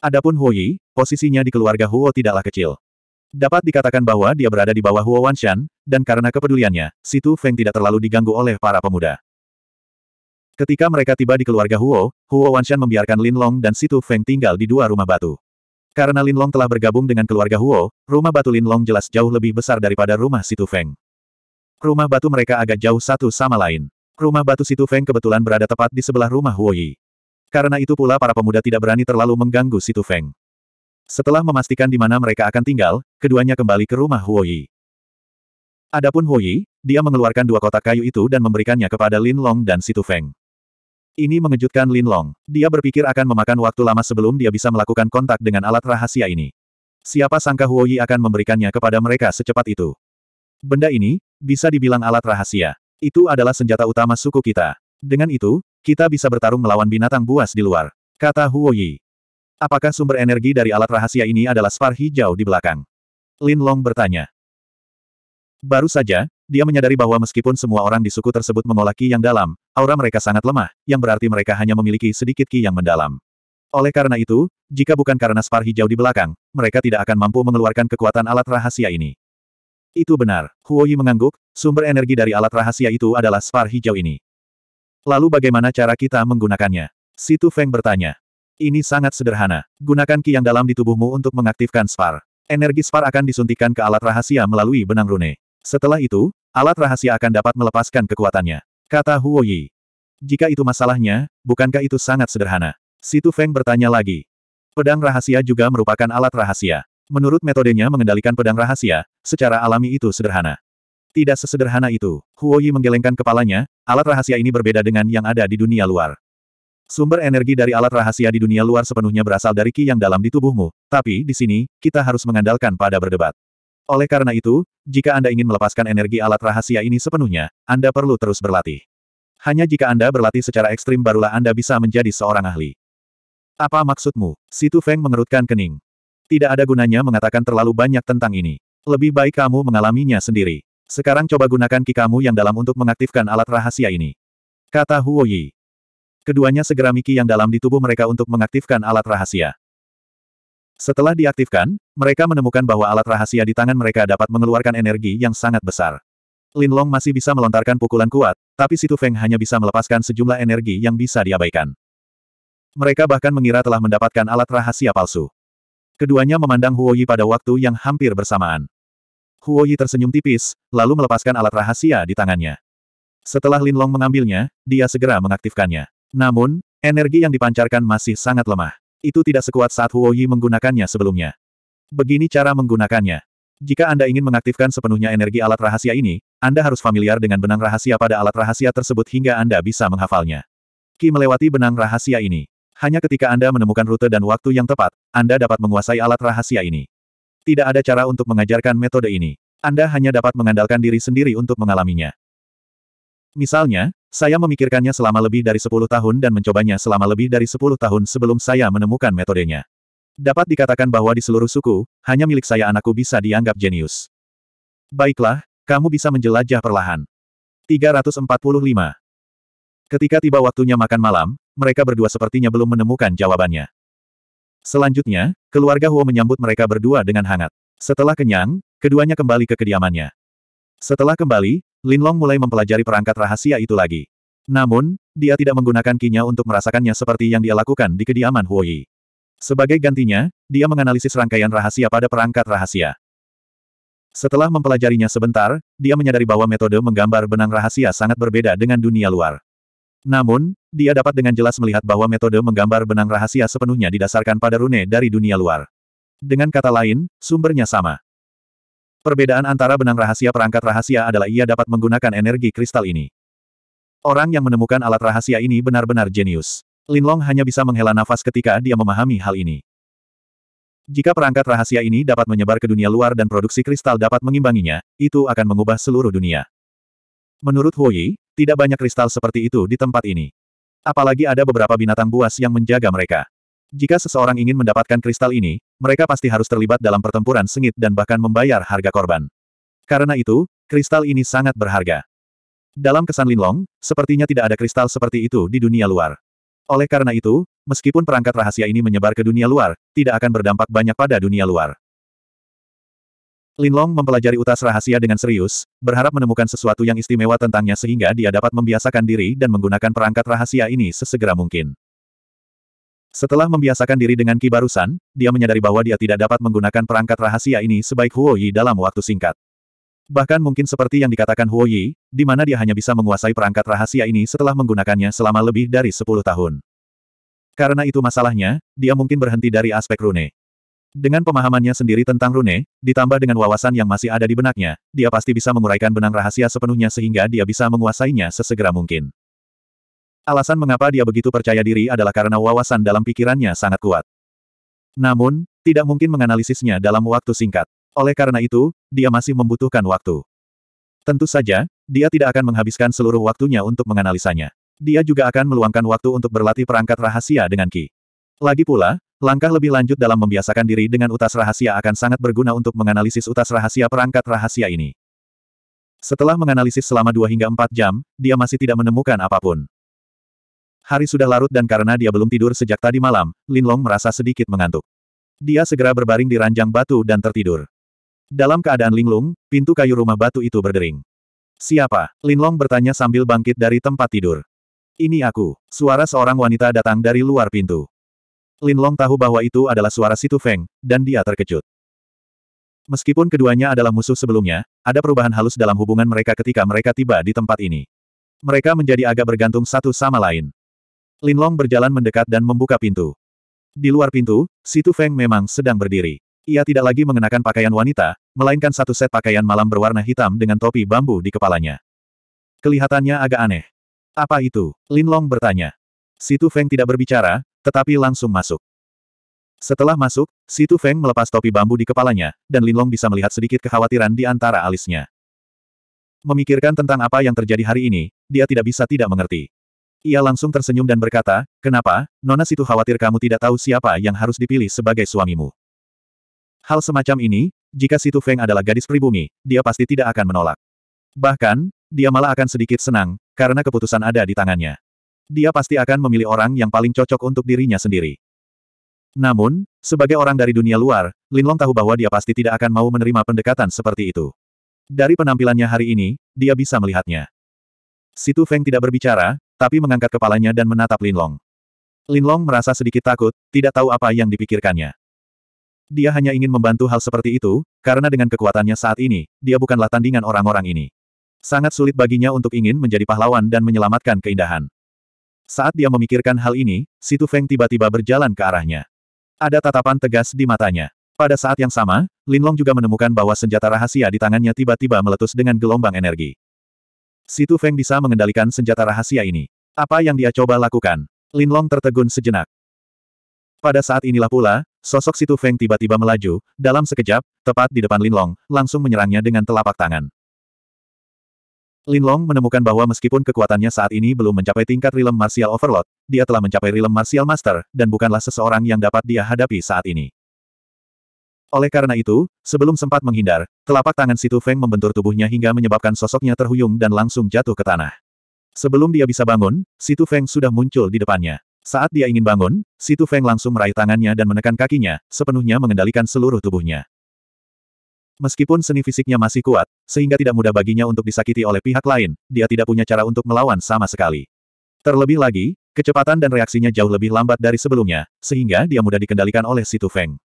Adapun Huo Yi, posisinya di keluarga Huo tidaklah kecil. Dapat dikatakan bahwa dia berada di bawah Huo Wanshan, dan karena kepeduliannya, Situ Feng tidak terlalu diganggu oleh para pemuda. Ketika mereka tiba di keluarga Huo, Huo Wanshan membiarkan Lin Long dan Situ Feng tinggal di dua rumah batu. Karena Lin Long telah bergabung dengan keluarga Huo, rumah batu Lin Long jelas jauh lebih besar daripada rumah Situ Feng. Rumah batu mereka agak jauh satu sama lain. Rumah batu situ Feng kebetulan berada tepat di sebelah rumah Huoyi. Karena itu pula para pemuda tidak berani terlalu mengganggu situ Feng. Setelah memastikan di mana mereka akan tinggal, keduanya kembali ke rumah Huoyi. Adapun Huoyi, dia mengeluarkan dua kotak kayu itu dan memberikannya kepada Lin Long dan situ Feng. Ini mengejutkan Lin Long. Dia berpikir akan memakan waktu lama sebelum dia bisa melakukan kontak dengan alat rahasia ini. Siapa sangka Huoyi akan memberikannya kepada mereka secepat itu. Benda ini, bisa dibilang alat rahasia. Itu adalah senjata utama suku kita. Dengan itu, kita bisa bertarung melawan binatang buas di luar. Kata Huo Yi. Apakah sumber energi dari alat rahasia ini adalah spar hijau di belakang? Lin Long bertanya. Baru saja, dia menyadari bahwa meskipun semua orang di suku tersebut mengolah ki yang dalam, aura mereka sangat lemah, yang berarti mereka hanya memiliki sedikit ki yang mendalam. Oleh karena itu, jika bukan karena spar hijau di belakang, mereka tidak akan mampu mengeluarkan kekuatan alat rahasia ini. Itu benar. Huoyi mengangguk, sumber energi dari alat rahasia itu adalah spar hijau ini. Lalu bagaimana cara kita menggunakannya? Situ Feng bertanya. Ini sangat sederhana. Gunakan ki yang dalam di tubuhmu untuk mengaktifkan spar. Energi spar akan disuntikan ke alat rahasia melalui benang rune. Setelah itu, alat rahasia akan dapat melepaskan kekuatannya. Kata Huoyi. Jika itu masalahnya, bukankah itu sangat sederhana? Situ Feng bertanya lagi. Pedang rahasia juga merupakan alat rahasia. Menurut metodenya mengendalikan pedang rahasia, secara alami itu sederhana. Tidak sesederhana itu, Huoyi menggelengkan kepalanya, alat rahasia ini berbeda dengan yang ada di dunia luar. Sumber energi dari alat rahasia di dunia luar sepenuhnya berasal dari ki yang dalam di tubuhmu, tapi di sini, kita harus mengandalkan pada berdebat. Oleh karena itu, jika Anda ingin melepaskan energi alat rahasia ini sepenuhnya, Anda perlu terus berlatih. Hanya jika Anda berlatih secara ekstrim barulah Anda bisa menjadi seorang ahli. Apa maksudmu? Situ Feng mengerutkan kening. Tidak ada gunanya mengatakan terlalu banyak tentang ini. Lebih baik kamu mengalaminya sendiri. Sekarang coba gunakan ki kamu yang dalam untuk mengaktifkan alat rahasia ini. Kata Huo Yi. Keduanya segera miki yang dalam di tubuh mereka untuk mengaktifkan alat rahasia. Setelah diaktifkan, mereka menemukan bahwa alat rahasia di tangan mereka dapat mengeluarkan energi yang sangat besar. Lin Long masih bisa melontarkan pukulan kuat, tapi Situ Feng hanya bisa melepaskan sejumlah energi yang bisa diabaikan. Mereka bahkan mengira telah mendapatkan alat rahasia palsu. Keduanya memandang Huo Yi pada waktu yang hampir bersamaan. Huo Yi tersenyum tipis, lalu melepaskan alat rahasia di tangannya. Setelah Lin Long mengambilnya, dia segera mengaktifkannya. Namun, energi yang dipancarkan masih sangat lemah. Itu tidak sekuat saat Huo Yi menggunakannya sebelumnya. Begini cara menggunakannya. Jika Anda ingin mengaktifkan sepenuhnya energi alat rahasia ini, Anda harus familiar dengan benang rahasia pada alat rahasia tersebut hingga Anda bisa menghafalnya. Ki melewati benang rahasia ini. Hanya ketika Anda menemukan rute dan waktu yang tepat, Anda dapat menguasai alat rahasia ini. Tidak ada cara untuk mengajarkan metode ini. Anda hanya dapat mengandalkan diri sendiri untuk mengalaminya. Misalnya, saya memikirkannya selama lebih dari 10 tahun dan mencobanya selama lebih dari 10 tahun sebelum saya menemukan metodenya. Dapat dikatakan bahwa di seluruh suku, hanya milik saya anakku bisa dianggap jenius. Baiklah, kamu bisa menjelajah perlahan. 345. Ketika tiba waktunya makan malam, mereka berdua sepertinya belum menemukan jawabannya. Selanjutnya, keluarga Huo menyambut mereka berdua dengan hangat. Setelah kenyang, keduanya kembali ke kediamannya. Setelah kembali, Linlong mulai mempelajari perangkat rahasia itu lagi. Namun, dia tidak menggunakan kinya untuk merasakannya seperti yang dia lakukan di kediaman Huo Yi. Sebagai gantinya, dia menganalisis rangkaian rahasia pada perangkat rahasia. Setelah mempelajarinya sebentar, dia menyadari bahwa metode menggambar benang rahasia sangat berbeda dengan dunia luar. Namun, dia dapat dengan jelas melihat bahwa metode menggambar benang rahasia sepenuhnya didasarkan pada rune dari dunia luar. Dengan kata lain, sumbernya sama. Perbedaan antara benang rahasia perangkat rahasia adalah ia dapat menggunakan energi kristal ini. Orang yang menemukan alat rahasia ini benar-benar jenius. Linlong hanya bisa menghela nafas ketika dia memahami hal ini. Jika perangkat rahasia ini dapat menyebar ke dunia luar dan produksi kristal dapat mengimbanginya, itu akan mengubah seluruh dunia. Menurut Huoyi, tidak banyak kristal seperti itu di tempat ini. Apalagi ada beberapa binatang buas yang menjaga mereka. Jika seseorang ingin mendapatkan kristal ini, mereka pasti harus terlibat dalam pertempuran sengit dan bahkan membayar harga korban. Karena itu, kristal ini sangat berharga. Dalam kesan Linlong, sepertinya tidak ada kristal seperti itu di dunia luar. Oleh karena itu, meskipun perangkat rahasia ini menyebar ke dunia luar, tidak akan berdampak banyak pada dunia luar. Linlong mempelajari utas rahasia dengan serius, berharap menemukan sesuatu yang istimewa tentangnya sehingga dia dapat membiasakan diri dan menggunakan perangkat rahasia ini sesegera mungkin. Setelah membiasakan diri dengan Ki Barusan, dia menyadari bahwa dia tidak dapat menggunakan perangkat rahasia ini sebaik Huo Yi dalam waktu singkat. Bahkan mungkin seperti yang dikatakan Huo Yi, di mana dia hanya bisa menguasai perangkat rahasia ini setelah menggunakannya selama lebih dari 10 tahun. Karena itu masalahnya, dia mungkin berhenti dari aspek rune. Dengan pemahamannya sendiri tentang rune, ditambah dengan wawasan yang masih ada di benaknya, dia pasti bisa menguraikan benang rahasia sepenuhnya sehingga dia bisa menguasainya sesegera mungkin. Alasan mengapa dia begitu percaya diri adalah karena wawasan dalam pikirannya sangat kuat. Namun, tidak mungkin menganalisisnya dalam waktu singkat. Oleh karena itu, dia masih membutuhkan waktu. Tentu saja, dia tidak akan menghabiskan seluruh waktunya untuk menganalisanya. Dia juga akan meluangkan waktu untuk berlatih perangkat rahasia dengan Ki. Lagi pula, Langkah lebih lanjut dalam membiasakan diri dengan utas rahasia akan sangat berguna untuk menganalisis utas rahasia perangkat rahasia ini. Setelah menganalisis selama dua hingga empat jam, dia masih tidak menemukan apapun. Hari sudah larut dan karena dia belum tidur sejak tadi malam, Linlong merasa sedikit mengantuk. Dia segera berbaring di ranjang batu dan tertidur. Dalam keadaan linglung, pintu kayu rumah batu itu berdering. Siapa? Linlong bertanya sambil bangkit dari tempat tidur. Ini aku. Suara seorang wanita datang dari luar pintu. Lin Long tahu bahwa itu adalah suara Situ Feng, dan dia terkejut. Meskipun keduanya adalah musuh sebelumnya, ada perubahan halus dalam hubungan mereka ketika mereka tiba di tempat ini. Mereka menjadi agak bergantung satu sama lain. Lin Long berjalan mendekat dan membuka pintu. Di luar pintu, Situ Feng memang sedang berdiri. Ia tidak lagi mengenakan pakaian wanita, melainkan satu set pakaian malam berwarna hitam dengan topi bambu di kepalanya. Kelihatannya agak aneh. Apa itu? Lin Long bertanya. Situ Feng tidak berbicara, tetapi langsung masuk. Setelah masuk, Situ Feng melepas topi bambu di kepalanya, dan Linlong bisa melihat sedikit kekhawatiran di antara alisnya. Memikirkan tentang apa yang terjadi hari ini, dia tidak bisa tidak mengerti. Ia langsung tersenyum dan berkata, kenapa, Nona Situ khawatir kamu tidak tahu siapa yang harus dipilih sebagai suamimu. Hal semacam ini, jika Situ Feng adalah gadis pribumi, dia pasti tidak akan menolak. Bahkan, dia malah akan sedikit senang, karena keputusan ada di tangannya dia pasti akan memilih orang yang paling cocok untuk dirinya sendiri. Namun, sebagai orang dari dunia luar, Linlong tahu bahwa dia pasti tidak akan mau menerima pendekatan seperti itu. Dari penampilannya hari ini, dia bisa melihatnya. Situ Feng tidak berbicara, tapi mengangkat kepalanya dan menatap Linlong. Linlong merasa sedikit takut, tidak tahu apa yang dipikirkannya. Dia hanya ingin membantu hal seperti itu, karena dengan kekuatannya saat ini, dia bukanlah tandingan orang-orang ini. Sangat sulit baginya untuk ingin menjadi pahlawan dan menyelamatkan keindahan. Saat dia memikirkan hal ini, Situ Feng tiba-tiba berjalan ke arahnya. Ada tatapan tegas di matanya. Pada saat yang sama, Linlong juga menemukan bahwa senjata rahasia di tangannya tiba-tiba meletus dengan gelombang energi. Situ Feng bisa mengendalikan senjata rahasia ini. Apa yang dia coba lakukan? Linlong tertegun sejenak. Pada saat inilah pula, sosok Situ Feng tiba-tiba melaju, dalam sekejap, tepat di depan Linlong, langsung menyerangnya dengan telapak tangan. Lin Long menemukan bahwa meskipun kekuatannya saat ini belum mencapai tingkat Realm Martial Overload, dia telah mencapai Realm Martial Master, dan bukanlah seseorang yang dapat dia hadapi saat ini. Oleh karena itu, sebelum sempat menghindar, telapak tangan Situ Feng membentur tubuhnya hingga menyebabkan sosoknya terhuyung dan langsung jatuh ke tanah. Sebelum dia bisa bangun, Situ Feng sudah muncul di depannya. Saat dia ingin bangun, Situ Feng langsung meraih tangannya dan menekan kakinya, sepenuhnya mengendalikan seluruh tubuhnya. Meskipun seni fisiknya masih kuat, sehingga tidak mudah baginya untuk disakiti oleh pihak lain, dia tidak punya cara untuk melawan sama sekali. Terlebih lagi, kecepatan dan reaksinya jauh lebih lambat dari sebelumnya, sehingga dia mudah dikendalikan oleh Situ Feng.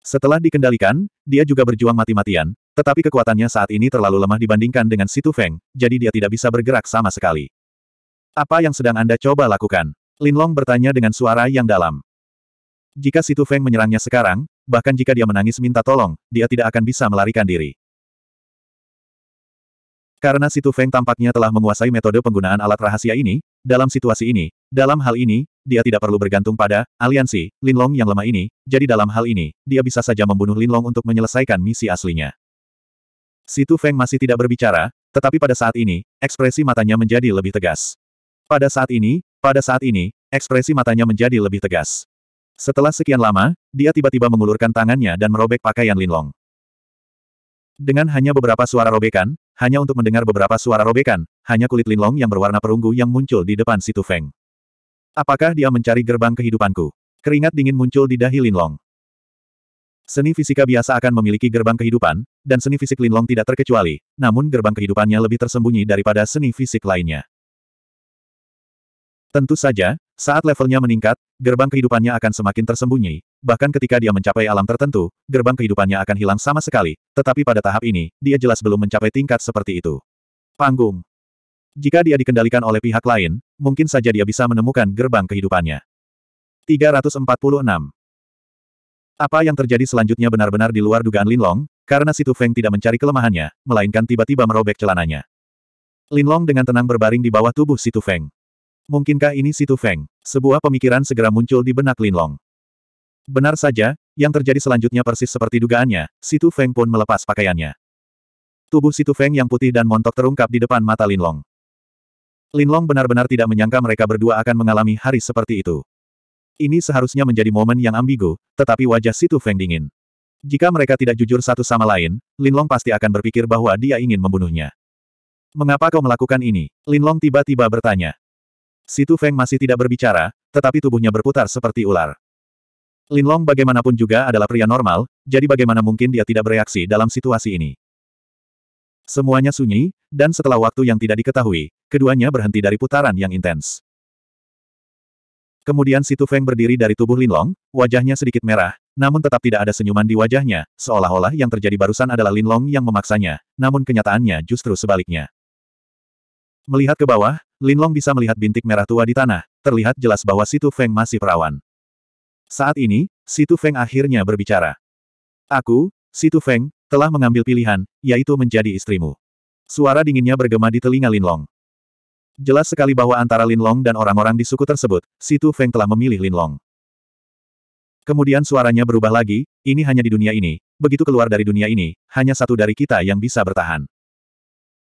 Setelah dikendalikan, dia juga berjuang mati-matian, tetapi kekuatannya saat ini terlalu lemah dibandingkan dengan Situ Feng, jadi dia tidak bisa bergerak sama sekali. Apa yang sedang Anda coba lakukan? Linlong bertanya dengan suara yang dalam. Jika Situ Feng menyerangnya sekarang, bahkan jika dia menangis minta tolong, dia tidak akan bisa melarikan diri. Karena Situ Feng tampaknya telah menguasai metode penggunaan alat rahasia ini, dalam situasi ini, dalam hal ini, dia tidak perlu bergantung pada aliansi Linlong yang lemah ini, jadi dalam hal ini, dia bisa saja membunuh Linlong untuk menyelesaikan misi aslinya. Situ Feng masih tidak berbicara, tetapi pada saat ini, ekspresi matanya menjadi lebih tegas. Pada saat ini, pada saat ini, ekspresi matanya menjadi lebih tegas. Setelah sekian lama, dia tiba-tiba mengulurkan tangannya dan merobek pakaian Linlong. Dengan hanya beberapa suara robekan, hanya untuk mendengar beberapa suara robekan, hanya kulit Linlong yang berwarna perunggu yang muncul di depan situ Feng. Apakah dia mencari gerbang kehidupanku? Keringat dingin muncul di dahi Linlong. Seni fisika biasa akan memiliki gerbang kehidupan, dan seni fisik Linlong tidak terkecuali, namun gerbang kehidupannya lebih tersembunyi daripada seni fisik lainnya. Tentu saja, saat levelnya meningkat, gerbang kehidupannya akan semakin tersembunyi, bahkan ketika dia mencapai alam tertentu, gerbang kehidupannya akan hilang sama sekali, tetapi pada tahap ini, dia jelas belum mencapai tingkat seperti itu. Panggung. Jika dia dikendalikan oleh pihak lain, mungkin saja dia bisa menemukan gerbang kehidupannya. 346. Apa yang terjadi selanjutnya benar-benar di luar dugaan Linlong, karena Situ Feng tidak mencari kelemahannya, melainkan tiba-tiba merobek celananya. Linlong dengan tenang berbaring di bawah tubuh Situ Feng. Mungkinkah ini Situ Feng? Sebuah pemikiran segera muncul di benak Lin Long. Benar saja, yang terjadi selanjutnya persis seperti dugaannya, Situ Feng pun melepas pakaiannya. Tubuh Situ Feng yang putih dan montok terungkap di depan mata Lin Long. Lin Long benar-benar tidak menyangka mereka berdua akan mengalami hari seperti itu. Ini seharusnya menjadi momen yang ambigu, tetapi wajah Situ Feng dingin. Jika mereka tidak jujur satu sama lain, Lin Long pasti akan berpikir bahwa dia ingin membunuhnya. Mengapa kau melakukan ini? Lin Long tiba-tiba bertanya. Situ Feng masih tidak berbicara, tetapi tubuhnya berputar seperti ular. Linlong bagaimanapun juga adalah pria normal, jadi bagaimana mungkin dia tidak bereaksi dalam situasi ini. Semuanya sunyi, dan setelah waktu yang tidak diketahui, keduanya berhenti dari putaran yang intens. Kemudian Situ Feng berdiri dari tubuh Linlong, wajahnya sedikit merah, namun tetap tidak ada senyuman di wajahnya, seolah-olah yang terjadi barusan adalah Linlong yang memaksanya, namun kenyataannya justru sebaliknya. Melihat ke bawah, Linlong bisa melihat bintik merah tua di tanah, terlihat jelas bahwa Situ Feng masih perawan. Saat ini, Situ Feng akhirnya berbicara. Aku, Situ Feng, telah mengambil pilihan, yaitu menjadi istrimu. Suara dinginnya bergema di telinga Linlong. Jelas sekali bahwa antara Linlong dan orang-orang di suku tersebut, Situ Feng telah memilih Linlong. Kemudian suaranya berubah lagi, ini hanya di dunia ini, begitu keluar dari dunia ini, hanya satu dari kita yang bisa bertahan.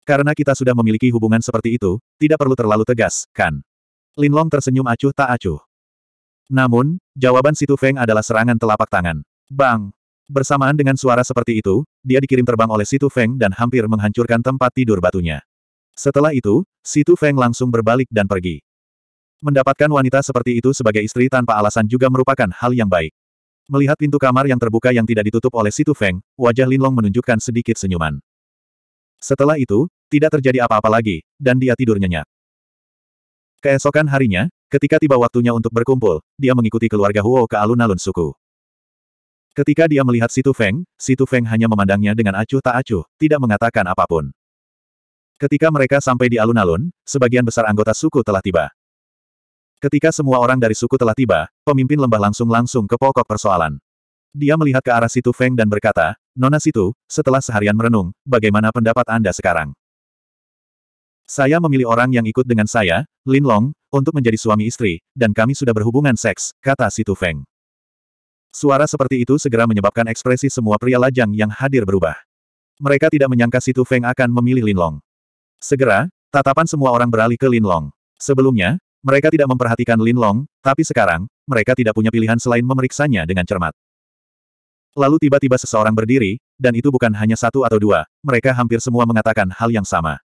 Karena kita sudah memiliki hubungan seperti itu, tidak perlu terlalu tegas, kan? Linlong tersenyum acuh tak acuh. Namun, jawaban Situ Feng adalah serangan telapak tangan. Bang! Bersamaan dengan suara seperti itu, dia dikirim terbang oleh Situ Feng dan hampir menghancurkan tempat tidur batunya. Setelah itu, Situ Feng langsung berbalik dan pergi. Mendapatkan wanita seperti itu sebagai istri tanpa alasan juga merupakan hal yang baik. Melihat pintu kamar yang terbuka yang tidak ditutup oleh Situ Feng, wajah Linlong menunjukkan sedikit senyuman. Setelah itu, tidak terjadi apa-apa lagi, dan dia tidur nyenyak. Keesokan harinya, ketika tiba waktunya untuk berkumpul, dia mengikuti keluarga Huo ke alun-alun suku. Ketika dia melihat Situ Feng, Situ Feng hanya memandangnya dengan acuh tak acuh, tidak mengatakan apapun. Ketika mereka sampai di alun-alun, sebagian besar anggota suku telah tiba. Ketika semua orang dari suku telah tiba, pemimpin lembah langsung langsung ke pokok persoalan. Dia melihat ke arah Situ Feng dan berkata, Nona Situ, setelah seharian merenung, bagaimana pendapat Anda sekarang? Saya memilih orang yang ikut dengan saya, Lin Long, untuk menjadi suami istri, dan kami sudah berhubungan seks, kata Situ Feng. Suara seperti itu segera menyebabkan ekspresi semua pria lajang yang hadir berubah. Mereka tidak menyangka Situ Feng akan memilih Lin Long. Segera, tatapan semua orang beralih ke Lin Long. Sebelumnya, mereka tidak memperhatikan Lin Long, tapi sekarang, mereka tidak punya pilihan selain memeriksanya dengan cermat. Lalu tiba-tiba seseorang berdiri, dan itu bukan hanya satu atau dua, mereka hampir semua mengatakan hal yang sama.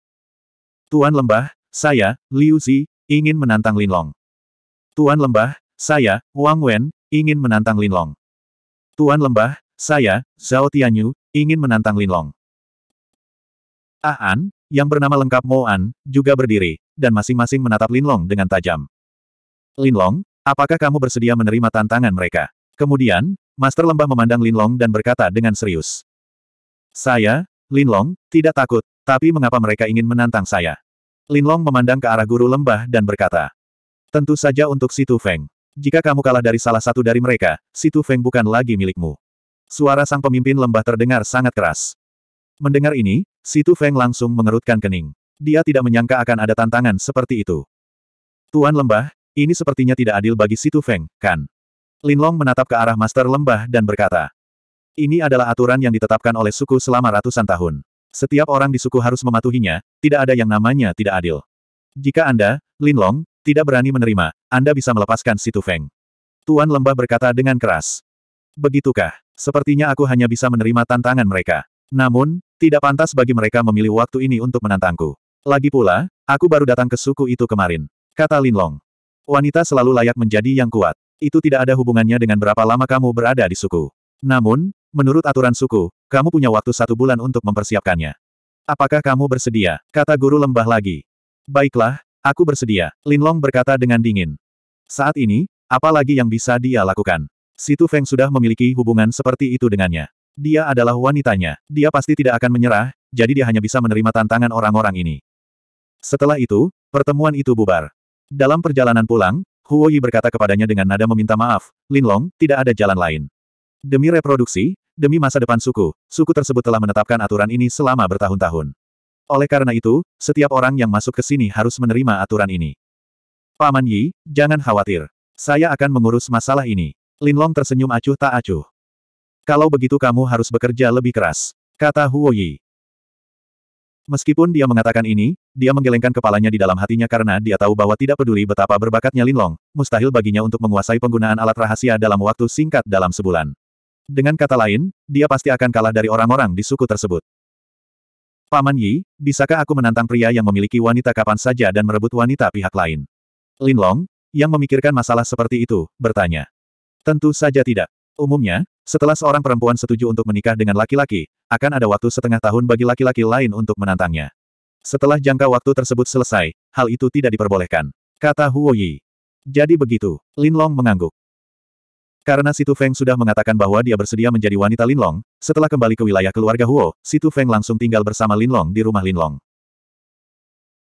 Tuan Lembah, saya, Liu Zi, ingin menantang Linlong. Tuan Lembah, saya, Wang Wen, ingin menantang Linlong. Tuan Lembah, saya, Zhao Tianyu, ingin menantang Linlong. Aan, yang bernama lengkap Mo An, juga berdiri, dan masing-masing menatap Linlong dengan tajam. Linlong, apakah kamu bersedia menerima tantangan mereka? Kemudian, Master Lembah memandang Linlong dan berkata dengan serius. Saya, Linlong, tidak takut, tapi mengapa mereka ingin menantang saya? Linlong memandang ke arah guru lembah dan berkata, Tentu saja untuk Situ Feng. Jika kamu kalah dari salah satu dari mereka, Situ Feng bukan lagi milikmu. Suara sang pemimpin lembah terdengar sangat keras. Mendengar ini, Situ Feng langsung mengerutkan kening. Dia tidak menyangka akan ada tantangan seperti itu. Tuan lembah, ini sepertinya tidak adil bagi Situ Feng, kan? Linlong menatap ke arah master lembah dan berkata, ini adalah aturan yang ditetapkan oleh suku selama ratusan tahun. Setiap orang di suku harus mematuhinya, tidak ada yang namanya tidak adil. Jika Anda, Linlong, tidak berani menerima, Anda bisa melepaskan Situ Feng. Tuan Lembah berkata dengan keras. Begitukah? Sepertinya aku hanya bisa menerima tantangan mereka. Namun, tidak pantas bagi mereka memilih waktu ini untuk menantangku. Lagi pula, aku baru datang ke suku itu kemarin. Kata Linlong. Wanita selalu layak menjadi yang kuat. Itu tidak ada hubungannya dengan berapa lama kamu berada di suku. Namun, Menurut aturan suku, kamu punya waktu satu bulan untuk mempersiapkannya. Apakah kamu bersedia? Kata guru lembah lagi. Baiklah, aku bersedia, Linlong berkata dengan dingin. Saat ini, apa lagi yang bisa dia lakukan? Situ Feng sudah memiliki hubungan seperti itu dengannya. Dia adalah wanitanya. Dia pasti tidak akan menyerah, jadi dia hanya bisa menerima tantangan orang-orang ini. Setelah itu, pertemuan itu bubar. Dalam perjalanan pulang, Huo Yi berkata kepadanya dengan nada meminta maaf, Linlong, tidak ada jalan lain. Demi reproduksi, demi masa depan suku, suku tersebut telah menetapkan aturan ini selama bertahun-tahun. Oleh karena itu, setiap orang yang masuk ke sini harus menerima aturan ini. Paman Yi, jangan khawatir. Saya akan mengurus masalah ini. Linlong tersenyum acuh tak acuh. Kalau begitu kamu harus bekerja lebih keras, kata Huo Yi. Meskipun dia mengatakan ini, dia menggelengkan kepalanya di dalam hatinya karena dia tahu bahwa tidak peduli betapa berbakatnya Linlong, mustahil baginya untuk menguasai penggunaan alat rahasia dalam waktu singkat dalam sebulan. Dengan kata lain, dia pasti akan kalah dari orang-orang di suku tersebut. Paman Yi, bisakah aku menantang pria yang memiliki wanita kapan saja dan merebut wanita pihak lain? Lin Long, yang memikirkan masalah seperti itu, bertanya. Tentu saja tidak. Umumnya, setelah seorang perempuan setuju untuk menikah dengan laki-laki, akan ada waktu setengah tahun bagi laki-laki lain untuk menantangnya. Setelah jangka waktu tersebut selesai, hal itu tidak diperbolehkan. Kata Huo Yi. Jadi begitu, Lin Long mengangguk. Karena Situ Feng sudah mengatakan bahwa dia bersedia menjadi wanita Linlong, setelah kembali ke wilayah keluarga Huo, Situ Feng langsung tinggal bersama Linlong di rumah Linlong.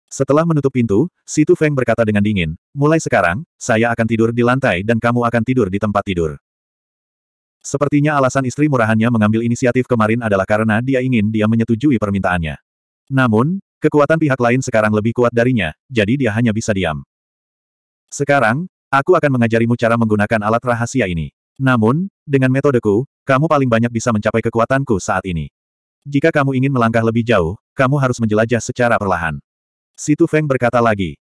Setelah menutup pintu, Situ Feng berkata dengan dingin, mulai sekarang, saya akan tidur di lantai dan kamu akan tidur di tempat tidur. Sepertinya alasan istri murahannya mengambil inisiatif kemarin adalah karena dia ingin dia menyetujui permintaannya. Namun, kekuatan pihak lain sekarang lebih kuat darinya, jadi dia hanya bisa diam. Sekarang, Aku akan mengajarimu cara menggunakan alat rahasia ini. Namun, dengan metodeku, kamu paling banyak bisa mencapai kekuatanku saat ini. Jika kamu ingin melangkah lebih jauh, kamu harus menjelajah secara perlahan. Situ Feng berkata lagi.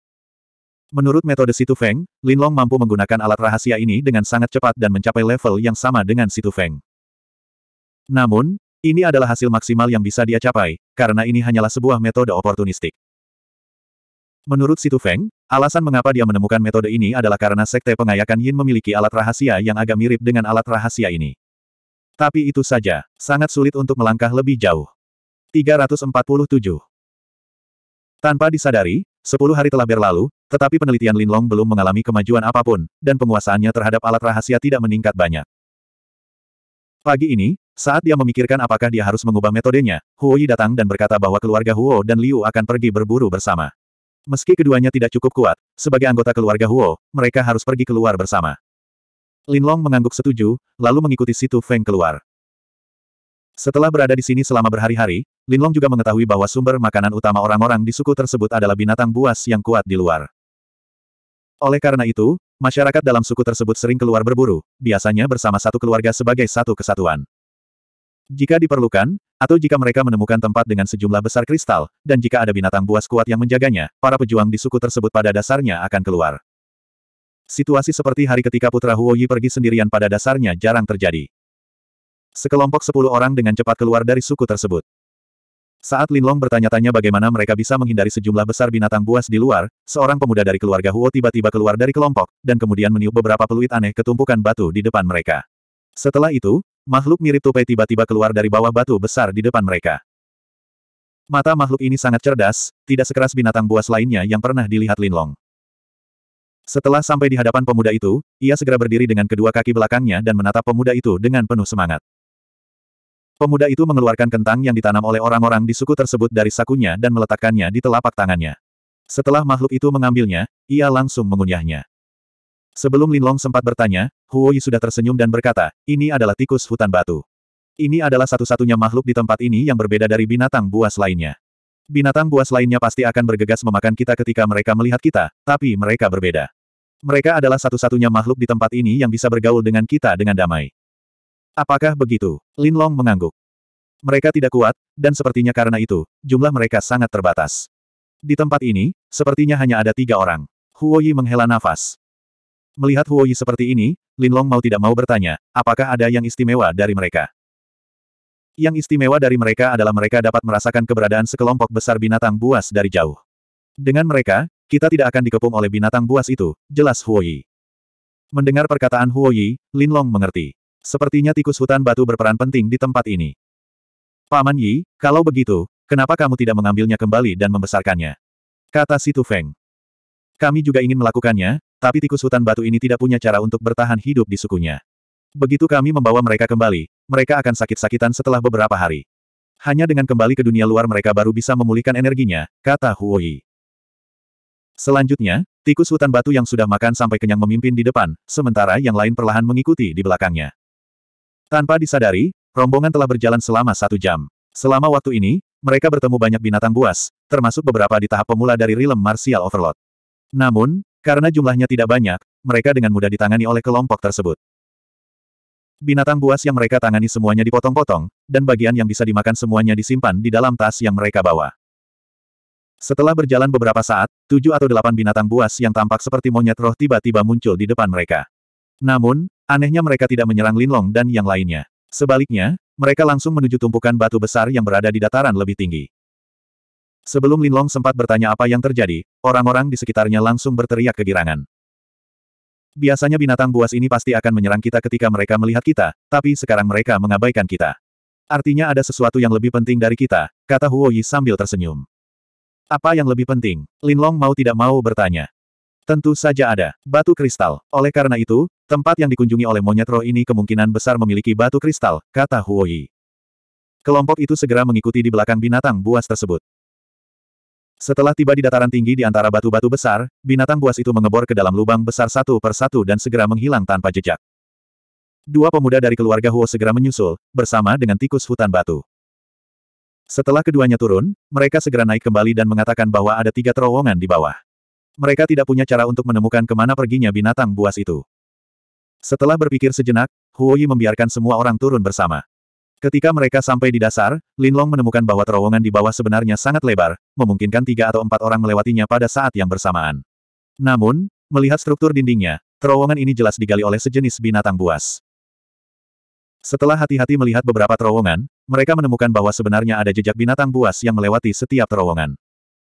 Menurut metode Situ Feng, Lin Long mampu menggunakan alat rahasia ini dengan sangat cepat dan mencapai level yang sama dengan Situ Feng. Namun, ini adalah hasil maksimal yang bisa dia capai, karena ini hanyalah sebuah metode oportunistik. Menurut Situ Feng, Alasan mengapa dia menemukan metode ini adalah karena Sekte Pengayakan Yin memiliki alat rahasia yang agak mirip dengan alat rahasia ini. Tapi itu saja, sangat sulit untuk melangkah lebih jauh. 347. Tanpa disadari, 10 hari telah berlalu, tetapi penelitian Linlong belum mengalami kemajuan apapun, dan penguasaannya terhadap alat rahasia tidak meningkat banyak. Pagi ini, saat dia memikirkan apakah dia harus mengubah metodenya, Huoyi datang dan berkata bahwa keluarga Huo dan Liu akan pergi berburu bersama. Meski keduanya tidak cukup kuat, sebagai anggota keluarga Huo, mereka harus pergi keluar bersama. Linlong mengangguk setuju, lalu mengikuti Situ Feng keluar. Setelah berada di sini selama berhari-hari, Linlong juga mengetahui bahwa sumber makanan utama orang-orang di suku tersebut adalah binatang buas yang kuat di luar. Oleh karena itu, masyarakat dalam suku tersebut sering keluar berburu, biasanya bersama satu keluarga sebagai satu kesatuan. Jika diperlukan, atau jika mereka menemukan tempat dengan sejumlah besar kristal, dan jika ada binatang buas kuat yang menjaganya, para pejuang di suku tersebut pada dasarnya akan keluar. Situasi seperti hari ketika putra Huo Yi pergi sendirian pada dasarnya jarang terjadi. Sekelompok sepuluh orang dengan cepat keluar dari suku tersebut. Saat Lin Long bertanya-tanya bagaimana mereka bisa menghindari sejumlah besar binatang buas di luar, seorang pemuda dari keluarga Huo tiba-tiba keluar dari kelompok, dan kemudian meniup beberapa peluit aneh ketumpukan batu di depan mereka. Setelah itu, makhluk mirip tupai tiba-tiba keluar dari bawah batu besar di depan mereka. Mata makhluk ini sangat cerdas, tidak sekeras binatang buas lainnya yang pernah dilihat Linlong. Setelah sampai di hadapan pemuda itu, ia segera berdiri dengan kedua kaki belakangnya dan menatap pemuda itu dengan penuh semangat. Pemuda itu mengeluarkan kentang yang ditanam oleh orang-orang di suku tersebut dari sakunya dan meletakkannya di telapak tangannya. Setelah makhluk itu mengambilnya, ia langsung mengunyahnya. Sebelum Linlong sempat bertanya, Huo Yi sudah tersenyum dan berkata, ini adalah tikus hutan batu. Ini adalah satu-satunya makhluk di tempat ini yang berbeda dari binatang buas lainnya. Binatang buas lainnya pasti akan bergegas memakan kita ketika mereka melihat kita, tapi mereka berbeda. Mereka adalah satu-satunya makhluk di tempat ini yang bisa bergaul dengan kita dengan damai. Apakah begitu? Linlong mengangguk. Mereka tidak kuat, dan sepertinya karena itu, jumlah mereka sangat terbatas. Di tempat ini, sepertinya hanya ada tiga orang. Huoyi menghela nafas. Melihat Huo Yi seperti ini, Linlong mau tidak mau bertanya, apakah ada yang istimewa dari mereka? Yang istimewa dari mereka adalah mereka dapat merasakan keberadaan sekelompok besar binatang buas dari jauh. Dengan mereka, kita tidak akan dikepung oleh binatang buas itu, jelas Huo Yi. Mendengar perkataan Huo Huoyi, Linlong mengerti. Sepertinya tikus hutan batu berperan penting di tempat ini. Paman Yi, kalau begitu, kenapa kamu tidak mengambilnya kembali dan membesarkannya? Kata Situ Feng. Kami juga ingin melakukannya, tapi tikus hutan batu ini tidak punya cara untuk bertahan hidup di sukunya. Begitu kami membawa mereka kembali, mereka akan sakit-sakitan setelah beberapa hari. Hanya dengan kembali ke dunia luar mereka baru bisa memulihkan energinya, kata Huoyi. Selanjutnya, tikus hutan batu yang sudah makan sampai kenyang memimpin di depan, sementara yang lain perlahan mengikuti di belakangnya. Tanpa disadari, rombongan telah berjalan selama satu jam. Selama waktu ini, mereka bertemu banyak binatang buas, termasuk beberapa di tahap pemula dari realm martial overlord. Namun, karena jumlahnya tidak banyak, mereka dengan mudah ditangani oleh kelompok tersebut. Binatang buas yang mereka tangani semuanya dipotong-potong, dan bagian yang bisa dimakan semuanya disimpan di dalam tas yang mereka bawa. Setelah berjalan beberapa saat, tujuh atau delapan binatang buas yang tampak seperti monyet roh tiba-tiba muncul di depan mereka. Namun, anehnya mereka tidak menyerang Linlong dan yang lainnya. Sebaliknya, mereka langsung menuju tumpukan batu besar yang berada di dataran lebih tinggi. Sebelum Linlong sempat bertanya apa yang terjadi, orang-orang di sekitarnya langsung berteriak kegirangan. Biasanya binatang buas ini pasti akan menyerang kita ketika mereka melihat kita, tapi sekarang mereka mengabaikan kita. Artinya ada sesuatu yang lebih penting dari kita, kata Huo Yi sambil tersenyum. Apa yang lebih penting? Linlong mau tidak mau bertanya. Tentu saja ada, batu kristal. Oleh karena itu, tempat yang dikunjungi oleh monyet roh ini kemungkinan besar memiliki batu kristal, kata Huo Yi. Kelompok itu segera mengikuti di belakang binatang buas tersebut. Setelah tiba di dataran tinggi di antara batu-batu besar, binatang buas itu mengebor ke dalam lubang besar satu per satu dan segera menghilang tanpa jejak. Dua pemuda dari keluarga Huo segera menyusul, bersama dengan tikus hutan batu. Setelah keduanya turun, mereka segera naik kembali dan mengatakan bahwa ada tiga terowongan di bawah. Mereka tidak punya cara untuk menemukan kemana perginya binatang buas itu. Setelah berpikir sejenak, Huo Yi membiarkan semua orang turun bersama. Ketika mereka sampai di dasar, Linlong menemukan bahwa terowongan di bawah sebenarnya sangat lebar, memungkinkan tiga atau empat orang melewatinya pada saat yang bersamaan. Namun, melihat struktur dindingnya, terowongan ini jelas digali oleh sejenis binatang buas. Setelah hati-hati melihat beberapa terowongan, mereka menemukan bahwa sebenarnya ada jejak binatang buas yang melewati setiap terowongan.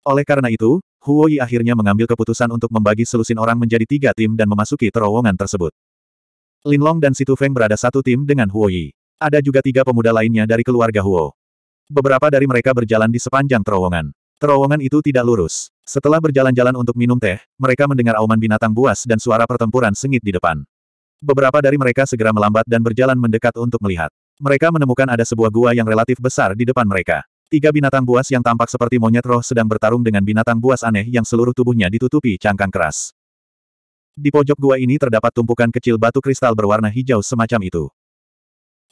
Oleh karena itu, Huo Yi akhirnya mengambil keputusan untuk membagi selusin orang menjadi tiga tim dan memasuki terowongan tersebut. Linlong dan Situ Feng berada satu tim dengan Huo Yi. Ada juga tiga pemuda lainnya dari keluarga Huo. Beberapa dari mereka berjalan di sepanjang terowongan. Terowongan itu tidak lurus. Setelah berjalan-jalan untuk minum teh, mereka mendengar auman binatang buas dan suara pertempuran sengit di depan. Beberapa dari mereka segera melambat dan berjalan mendekat untuk melihat. Mereka menemukan ada sebuah gua yang relatif besar di depan mereka. Tiga binatang buas yang tampak seperti monyet roh sedang bertarung dengan binatang buas aneh yang seluruh tubuhnya ditutupi cangkang keras. Di pojok gua ini terdapat tumpukan kecil batu kristal berwarna hijau semacam itu.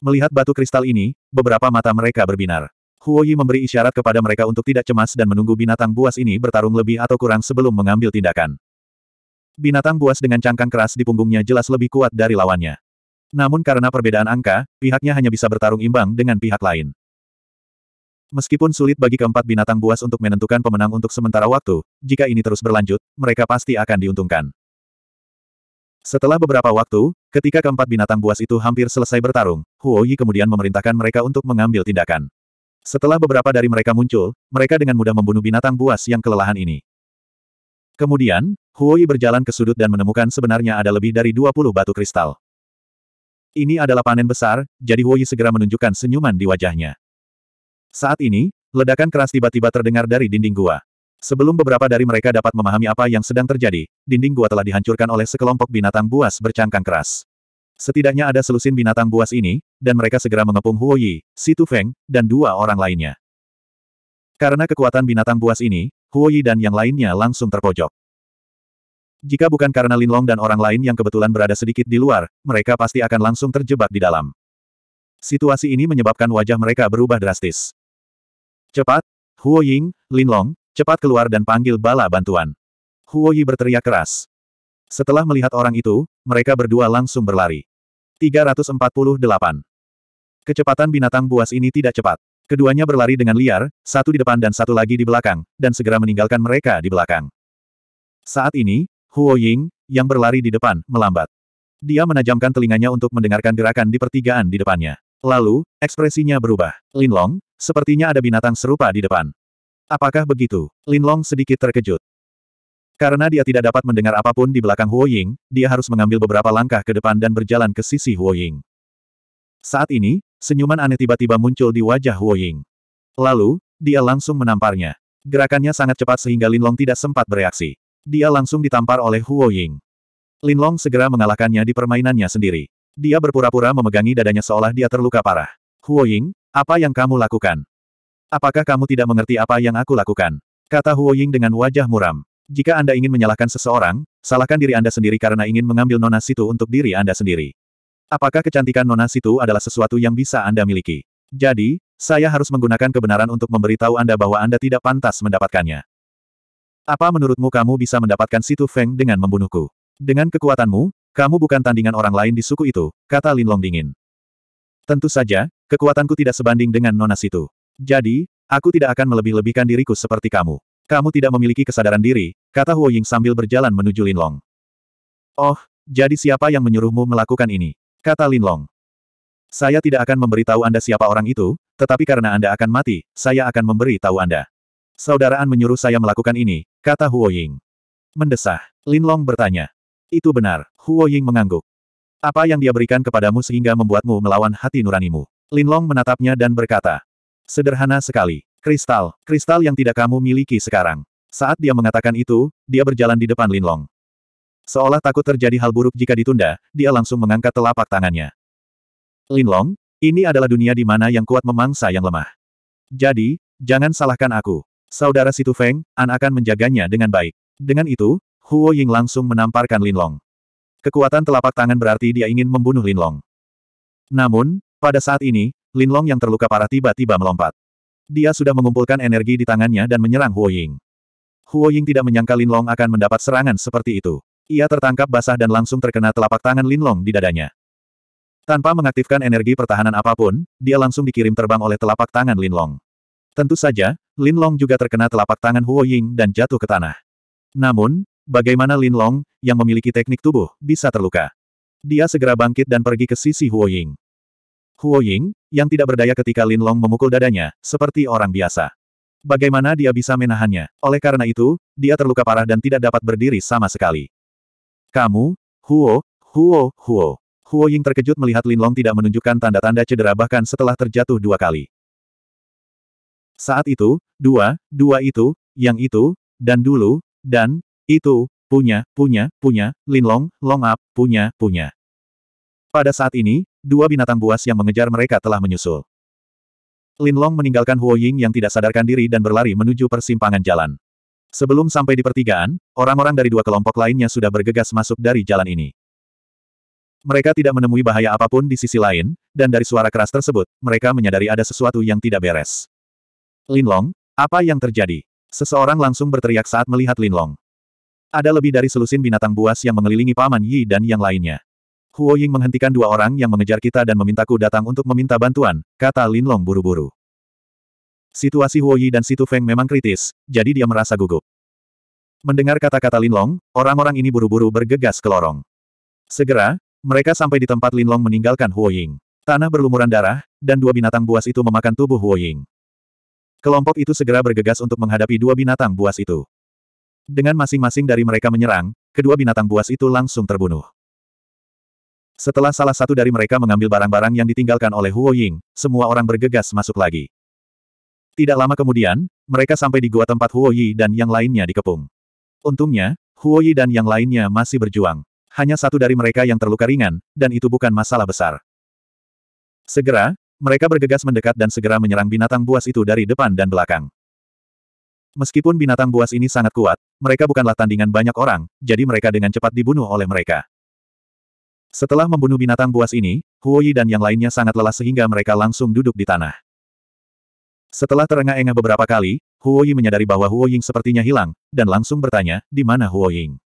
Melihat batu kristal ini, beberapa mata mereka berbinar. Huoyi memberi isyarat kepada mereka untuk tidak cemas dan menunggu binatang buas ini bertarung lebih atau kurang sebelum mengambil tindakan. Binatang buas dengan cangkang keras di punggungnya jelas lebih kuat dari lawannya. Namun karena perbedaan angka, pihaknya hanya bisa bertarung imbang dengan pihak lain. Meskipun sulit bagi keempat binatang buas untuk menentukan pemenang untuk sementara waktu, jika ini terus berlanjut, mereka pasti akan diuntungkan. Setelah beberapa waktu, ketika keempat binatang buas itu hampir selesai bertarung, Huo Yi kemudian memerintahkan mereka untuk mengambil tindakan. Setelah beberapa dari mereka muncul, mereka dengan mudah membunuh binatang buas yang kelelahan ini. Kemudian, Huo Yi berjalan ke sudut dan menemukan sebenarnya ada lebih dari 20 batu kristal. Ini adalah panen besar, jadi Huo Yi segera menunjukkan senyuman di wajahnya. Saat ini, ledakan keras tiba-tiba terdengar dari dinding gua. Sebelum beberapa dari mereka dapat memahami apa yang sedang terjadi, dinding gua telah dihancurkan oleh sekelompok binatang buas bercangkang keras. Setidaknya ada selusin binatang buas ini, dan mereka segera mengepung Huo Yi, Si Tu Feng, dan dua orang lainnya. Karena kekuatan binatang buas ini, Huo Yi dan yang lainnya langsung terpojok. Jika bukan karena Lin Long dan orang lain yang kebetulan berada sedikit di luar, mereka pasti akan langsung terjebak di dalam. Situasi ini menyebabkan wajah mereka berubah drastis. Cepat, Huo Ying, Lin Long. Cepat keluar dan panggil bala bantuan. Huoyi berteriak keras. Setelah melihat orang itu, mereka berdua langsung berlari. 348. Kecepatan binatang buas ini tidak cepat. Keduanya berlari dengan liar, satu di depan dan satu lagi di belakang, dan segera meninggalkan mereka di belakang. Saat ini, Huo Ying, yang berlari di depan, melambat. Dia menajamkan telinganya untuk mendengarkan gerakan di pertigaan di depannya. Lalu, ekspresinya berubah. Linlong, sepertinya ada binatang serupa di depan. Apakah begitu? Linlong sedikit terkejut. Karena dia tidak dapat mendengar apapun di belakang Huo Ying, dia harus mengambil beberapa langkah ke depan dan berjalan ke sisi Huo Ying. Saat ini, senyuman aneh tiba-tiba muncul di wajah Huo Ying. Lalu, dia langsung menamparnya. Gerakannya sangat cepat sehingga Linlong tidak sempat bereaksi. Dia langsung ditampar oleh Huo Ying. Linlong segera mengalahkannya di permainannya sendiri. Dia berpura-pura memegangi dadanya seolah dia terluka parah. Huo Ying, apa yang kamu lakukan? Apakah kamu tidak mengerti apa yang aku lakukan? Kata Huo Ying dengan wajah muram. Jika Anda ingin menyalahkan seseorang, salahkan diri Anda sendiri karena ingin mengambil nona situ untuk diri Anda sendiri. Apakah kecantikan nona situ adalah sesuatu yang bisa Anda miliki? Jadi, saya harus menggunakan kebenaran untuk memberitahu Anda bahwa Anda tidak pantas mendapatkannya. Apa menurutmu kamu bisa mendapatkan situ Feng dengan membunuhku? Dengan kekuatanmu, kamu bukan tandingan orang lain di suku itu, kata Lin Long dingin. Tentu saja, kekuatanku tidak sebanding dengan nona situ. Jadi, aku tidak akan melebih-lebihkan diriku seperti kamu. Kamu tidak memiliki kesadaran diri, kata Huo Ying sambil berjalan menuju Linlong. Oh, jadi siapa yang menyuruhmu melakukan ini? Kata Linlong. Saya tidak akan memberitahu Anda siapa orang itu, tetapi karena Anda akan mati, saya akan memberi tahu Anda. Saudaraan menyuruh saya melakukan ini, kata Huo Ying. Mendesah, Linlong bertanya. Itu benar, Huo Ying mengangguk. Apa yang dia berikan kepadamu sehingga membuatmu melawan hati nuranimu? Linlong menatapnya dan berkata, Sederhana sekali. Kristal, kristal yang tidak kamu miliki sekarang. Saat dia mengatakan itu, dia berjalan di depan Linlong. Seolah takut terjadi hal buruk jika ditunda, dia langsung mengangkat telapak tangannya. Linlong, ini adalah dunia di mana yang kuat memangsa yang lemah. Jadi, jangan salahkan aku. Saudara Situ Feng, An akan menjaganya dengan baik. Dengan itu, Huo Ying langsung menamparkan Linlong. Kekuatan telapak tangan berarti dia ingin membunuh Linlong. Namun, pada saat ini, Linlong yang terluka parah tiba-tiba melompat. Dia sudah mengumpulkan energi di tangannya dan menyerang Huo Ying. Huo Ying tidak menyangka Linlong akan mendapat serangan seperti itu. Ia tertangkap basah dan langsung terkena telapak tangan Linlong di dadanya. Tanpa mengaktifkan energi pertahanan apapun, dia langsung dikirim terbang oleh telapak tangan Linlong. Tentu saja, Linlong juga terkena telapak tangan Huo Ying dan jatuh ke tanah. Namun, bagaimana Linlong, yang memiliki teknik tubuh, bisa terluka? Dia segera bangkit dan pergi ke sisi Huo Ying. Huo Ying, yang tidak berdaya ketika Lin Long memukul dadanya, seperti orang biasa. Bagaimana dia bisa menahannya? Oleh karena itu, dia terluka parah dan tidak dapat berdiri sama sekali. Kamu, Huo, Huo, Huo. Huo Ying terkejut melihat Lin Long tidak menunjukkan tanda-tanda cedera bahkan setelah terjatuh dua kali. Saat itu, dua, dua itu, yang itu, dan dulu, dan, itu, punya, punya, punya, Lin Long, Long Up, punya, punya. Pada saat ini, dua binatang buas yang mengejar mereka telah menyusul. Lin Long meninggalkan Huo Ying yang tidak sadarkan diri dan berlari menuju persimpangan jalan. Sebelum sampai di pertigaan, orang-orang dari dua kelompok lainnya sudah bergegas masuk dari jalan ini. Mereka tidak menemui bahaya apapun di sisi lain, dan dari suara keras tersebut, mereka menyadari ada sesuatu yang tidak beres. Lin Long, apa yang terjadi? Seseorang langsung berteriak saat melihat Lin Long. Ada lebih dari selusin binatang buas yang mengelilingi Paman Yi dan yang lainnya. Huo Ying menghentikan dua orang yang mengejar kita dan memintaku datang untuk meminta bantuan, kata Linlong buru-buru. Situasi Huo Yi dan Situ Feng memang kritis, jadi dia merasa gugup. Mendengar kata-kata Linlong, orang-orang ini buru-buru bergegas ke lorong. Segera, mereka sampai di tempat Linlong meninggalkan Huo Ying. Tanah berlumuran darah, dan dua binatang buas itu memakan tubuh Huo Ying. Kelompok itu segera bergegas untuk menghadapi dua binatang buas itu. Dengan masing-masing dari mereka menyerang, kedua binatang buas itu langsung terbunuh. Setelah salah satu dari mereka mengambil barang-barang yang ditinggalkan oleh Huo Ying, semua orang bergegas masuk lagi. Tidak lama kemudian, mereka sampai di gua tempat Huo Yi dan yang lainnya dikepung. Untungnya, Huo Yi dan yang lainnya masih berjuang. Hanya satu dari mereka yang terluka ringan, dan itu bukan masalah besar. Segera, mereka bergegas mendekat dan segera menyerang binatang buas itu dari depan dan belakang. Meskipun binatang buas ini sangat kuat, mereka bukanlah tandingan banyak orang, jadi mereka dengan cepat dibunuh oleh mereka. Setelah membunuh binatang buas ini, Huoyi dan yang lainnya sangat lelah sehingga mereka langsung duduk di tanah. Setelah terengah-engah beberapa kali, Huoyi menyadari bahwa Huoying sepertinya hilang, dan langsung bertanya, di mana Huoying?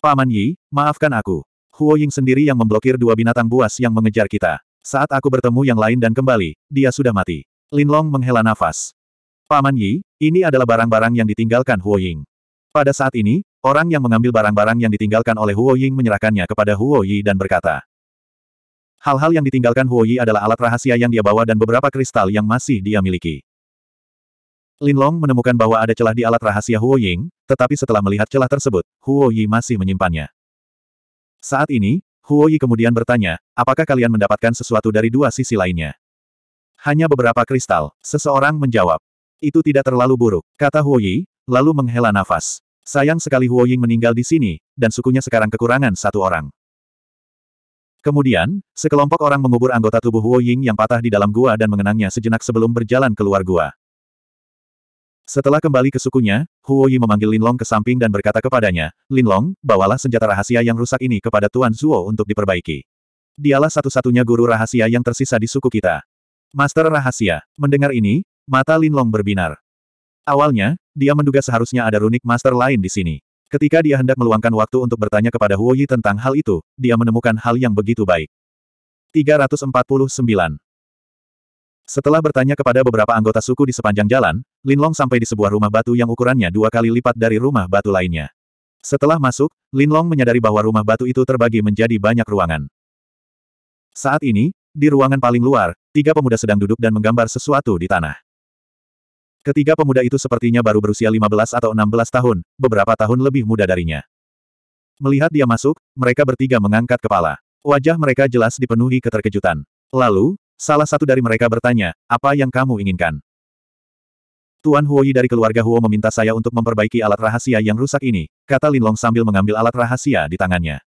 Paman Yi, maafkan aku. Huoying sendiri yang memblokir dua binatang buas yang mengejar kita. Saat aku bertemu yang lain dan kembali, dia sudah mati. Linlong menghela nafas. Paman Yi, ini adalah barang-barang yang ditinggalkan Huoying. Pada saat ini, orang yang mengambil barang-barang yang ditinggalkan oleh Huo Ying menyerahkannya kepada Huo Yi dan berkata, Hal-hal yang ditinggalkan Huo Yi adalah alat rahasia yang dia bawa dan beberapa kristal yang masih dia miliki. Lin Long menemukan bahwa ada celah di alat rahasia Huo Ying, tetapi setelah melihat celah tersebut, Huo Yi masih menyimpannya. Saat ini, Huo Yi kemudian bertanya, apakah kalian mendapatkan sesuatu dari dua sisi lainnya? Hanya beberapa kristal, seseorang menjawab. Itu tidak terlalu buruk, kata Huo Yi, lalu menghela nafas. Sayang sekali Huo Ying meninggal di sini, dan sukunya sekarang kekurangan satu orang. Kemudian, sekelompok orang mengubur anggota tubuh Huo Ying yang patah di dalam gua dan mengenangnya sejenak sebelum berjalan keluar gua. Setelah kembali ke sukunya, Huo Yi memanggil Linlong ke samping dan berkata kepadanya, Linlong, bawalah senjata rahasia yang rusak ini kepada Tuan Zuo untuk diperbaiki. Dialah satu-satunya guru rahasia yang tersisa di suku kita. Master rahasia, mendengar ini, mata Linlong berbinar. Awalnya, dia menduga seharusnya ada runik master lain di sini. Ketika dia hendak meluangkan waktu untuk bertanya kepada Huo Yi tentang hal itu, dia menemukan hal yang begitu baik. 349. Setelah bertanya kepada beberapa anggota suku di sepanjang jalan, Lin Long sampai di sebuah rumah batu yang ukurannya dua kali lipat dari rumah batu lainnya. Setelah masuk, Lin Long menyadari bahwa rumah batu itu terbagi menjadi banyak ruangan. Saat ini, di ruangan paling luar, tiga pemuda sedang duduk dan menggambar sesuatu di tanah. Ketiga pemuda itu sepertinya baru berusia 15 atau 16 tahun, beberapa tahun lebih muda darinya. Melihat dia masuk, mereka bertiga mengangkat kepala. Wajah mereka jelas dipenuhi keterkejutan. Lalu, salah satu dari mereka bertanya, apa yang kamu inginkan? Tuan Huoyi dari keluarga Huo meminta saya untuk memperbaiki alat rahasia yang rusak ini, kata Linlong sambil mengambil alat rahasia di tangannya.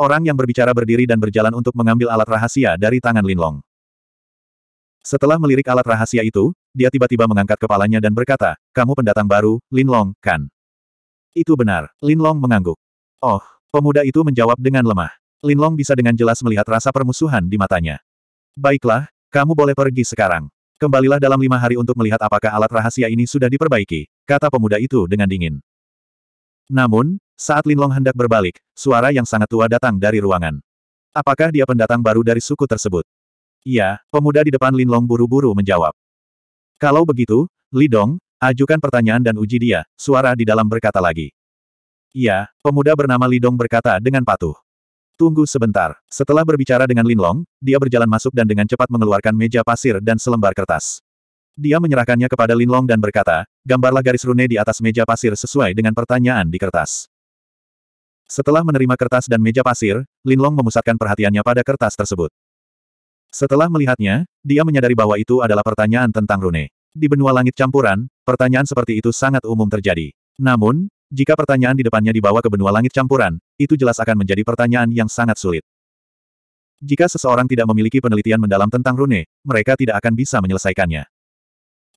Orang yang berbicara berdiri dan berjalan untuk mengambil alat rahasia dari tangan Linlong. Setelah melirik alat rahasia itu, dia tiba-tiba mengangkat kepalanya dan berkata, kamu pendatang baru, Lin Long, kan? Itu benar, Lin Long mengangguk. Oh, pemuda itu menjawab dengan lemah. Lin Long bisa dengan jelas melihat rasa permusuhan di matanya. Baiklah, kamu boleh pergi sekarang. Kembalilah dalam lima hari untuk melihat apakah alat rahasia ini sudah diperbaiki, kata pemuda itu dengan dingin. Namun, saat Lin Long hendak berbalik, suara yang sangat tua datang dari ruangan. Apakah dia pendatang baru dari suku tersebut? Iya, pemuda di depan Linlong buru-buru menjawab. Kalau begitu, Lidong, ajukan pertanyaan dan uji dia, suara di dalam berkata lagi. Iya, pemuda bernama Lidong berkata dengan patuh. Tunggu sebentar. Setelah berbicara dengan Linlong, dia berjalan masuk dan dengan cepat mengeluarkan meja pasir dan selembar kertas. Dia menyerahkannya kepada Linlong dan berkata, gambarlah garis rune di atas meja pasir sesuai dengan pertanyaan di kertas. Setelah menerima kertas dan meja pasir, Linlong memusatkan perhatiannya pada kertas tersebut. Setelah melihatnya, dia menyadari bahwa itu adalah pertanyaan tentang rune. Di benua langit campuran, pertanyaan seperti itu sangat umum terjadi. Namun, jika pertanyaan di depannya dibawa ke benua langit campuran, itu jelas akan menjadi pertanyaan yang sangat sulit. Jika seseorang tidak memiliki penelitian mendalam tentang rune, mereka tidak akan bisa menyelesaikannya.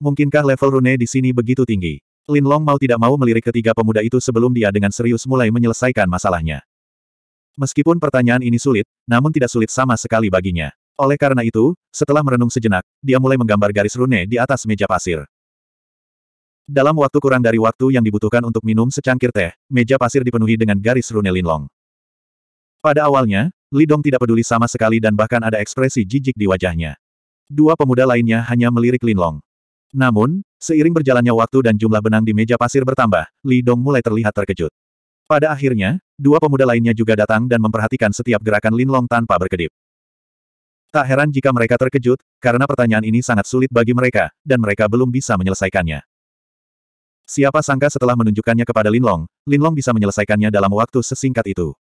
Mungkinkah level rune di sini begitu tinggi? Lin Long mau tidak mau melirik ketiga pemuda itu sebelum dia dengan serius mulai menyelesaikan masalahnya. Meskipun pertanyaan ini sulit, namun tidak sulit sama sekali baginya. Oleh karena itu, setelah merenung sejenak, dia mulai menggambar garis rune di atas meja pasir. Dalam waktu kurang dari waktu yang dibutuhkan untuk minum secangkir teh, meja pasir dipenuhi dengan garis rune linlong. Pada awalnya, Lidong tidak peduli sama sekali dan bahkan ada ekspresi jijik di wajahnya. Dua pemuda lainnya hanya melirik Linlong. Namun, seiring berjalannya waktu dan jumlah benang di meja pasir bertambah, Lidong mulai terlihat terkejut. Pada akhirnya, dua pemuda lainnya juga datang dan memperhatikan setiap gerakan Linlong tanpa berkedip. Tak heran jika mereka terkejut, karena pertanyaan ini sangat sulit bagi mereka, dan mereka belum bisa menyelesaikannya. Siapa sangka setelah menunjukkannya kepada Linlong, Linlong bisa menyelesaikannya dalam waktu sesingkat itu.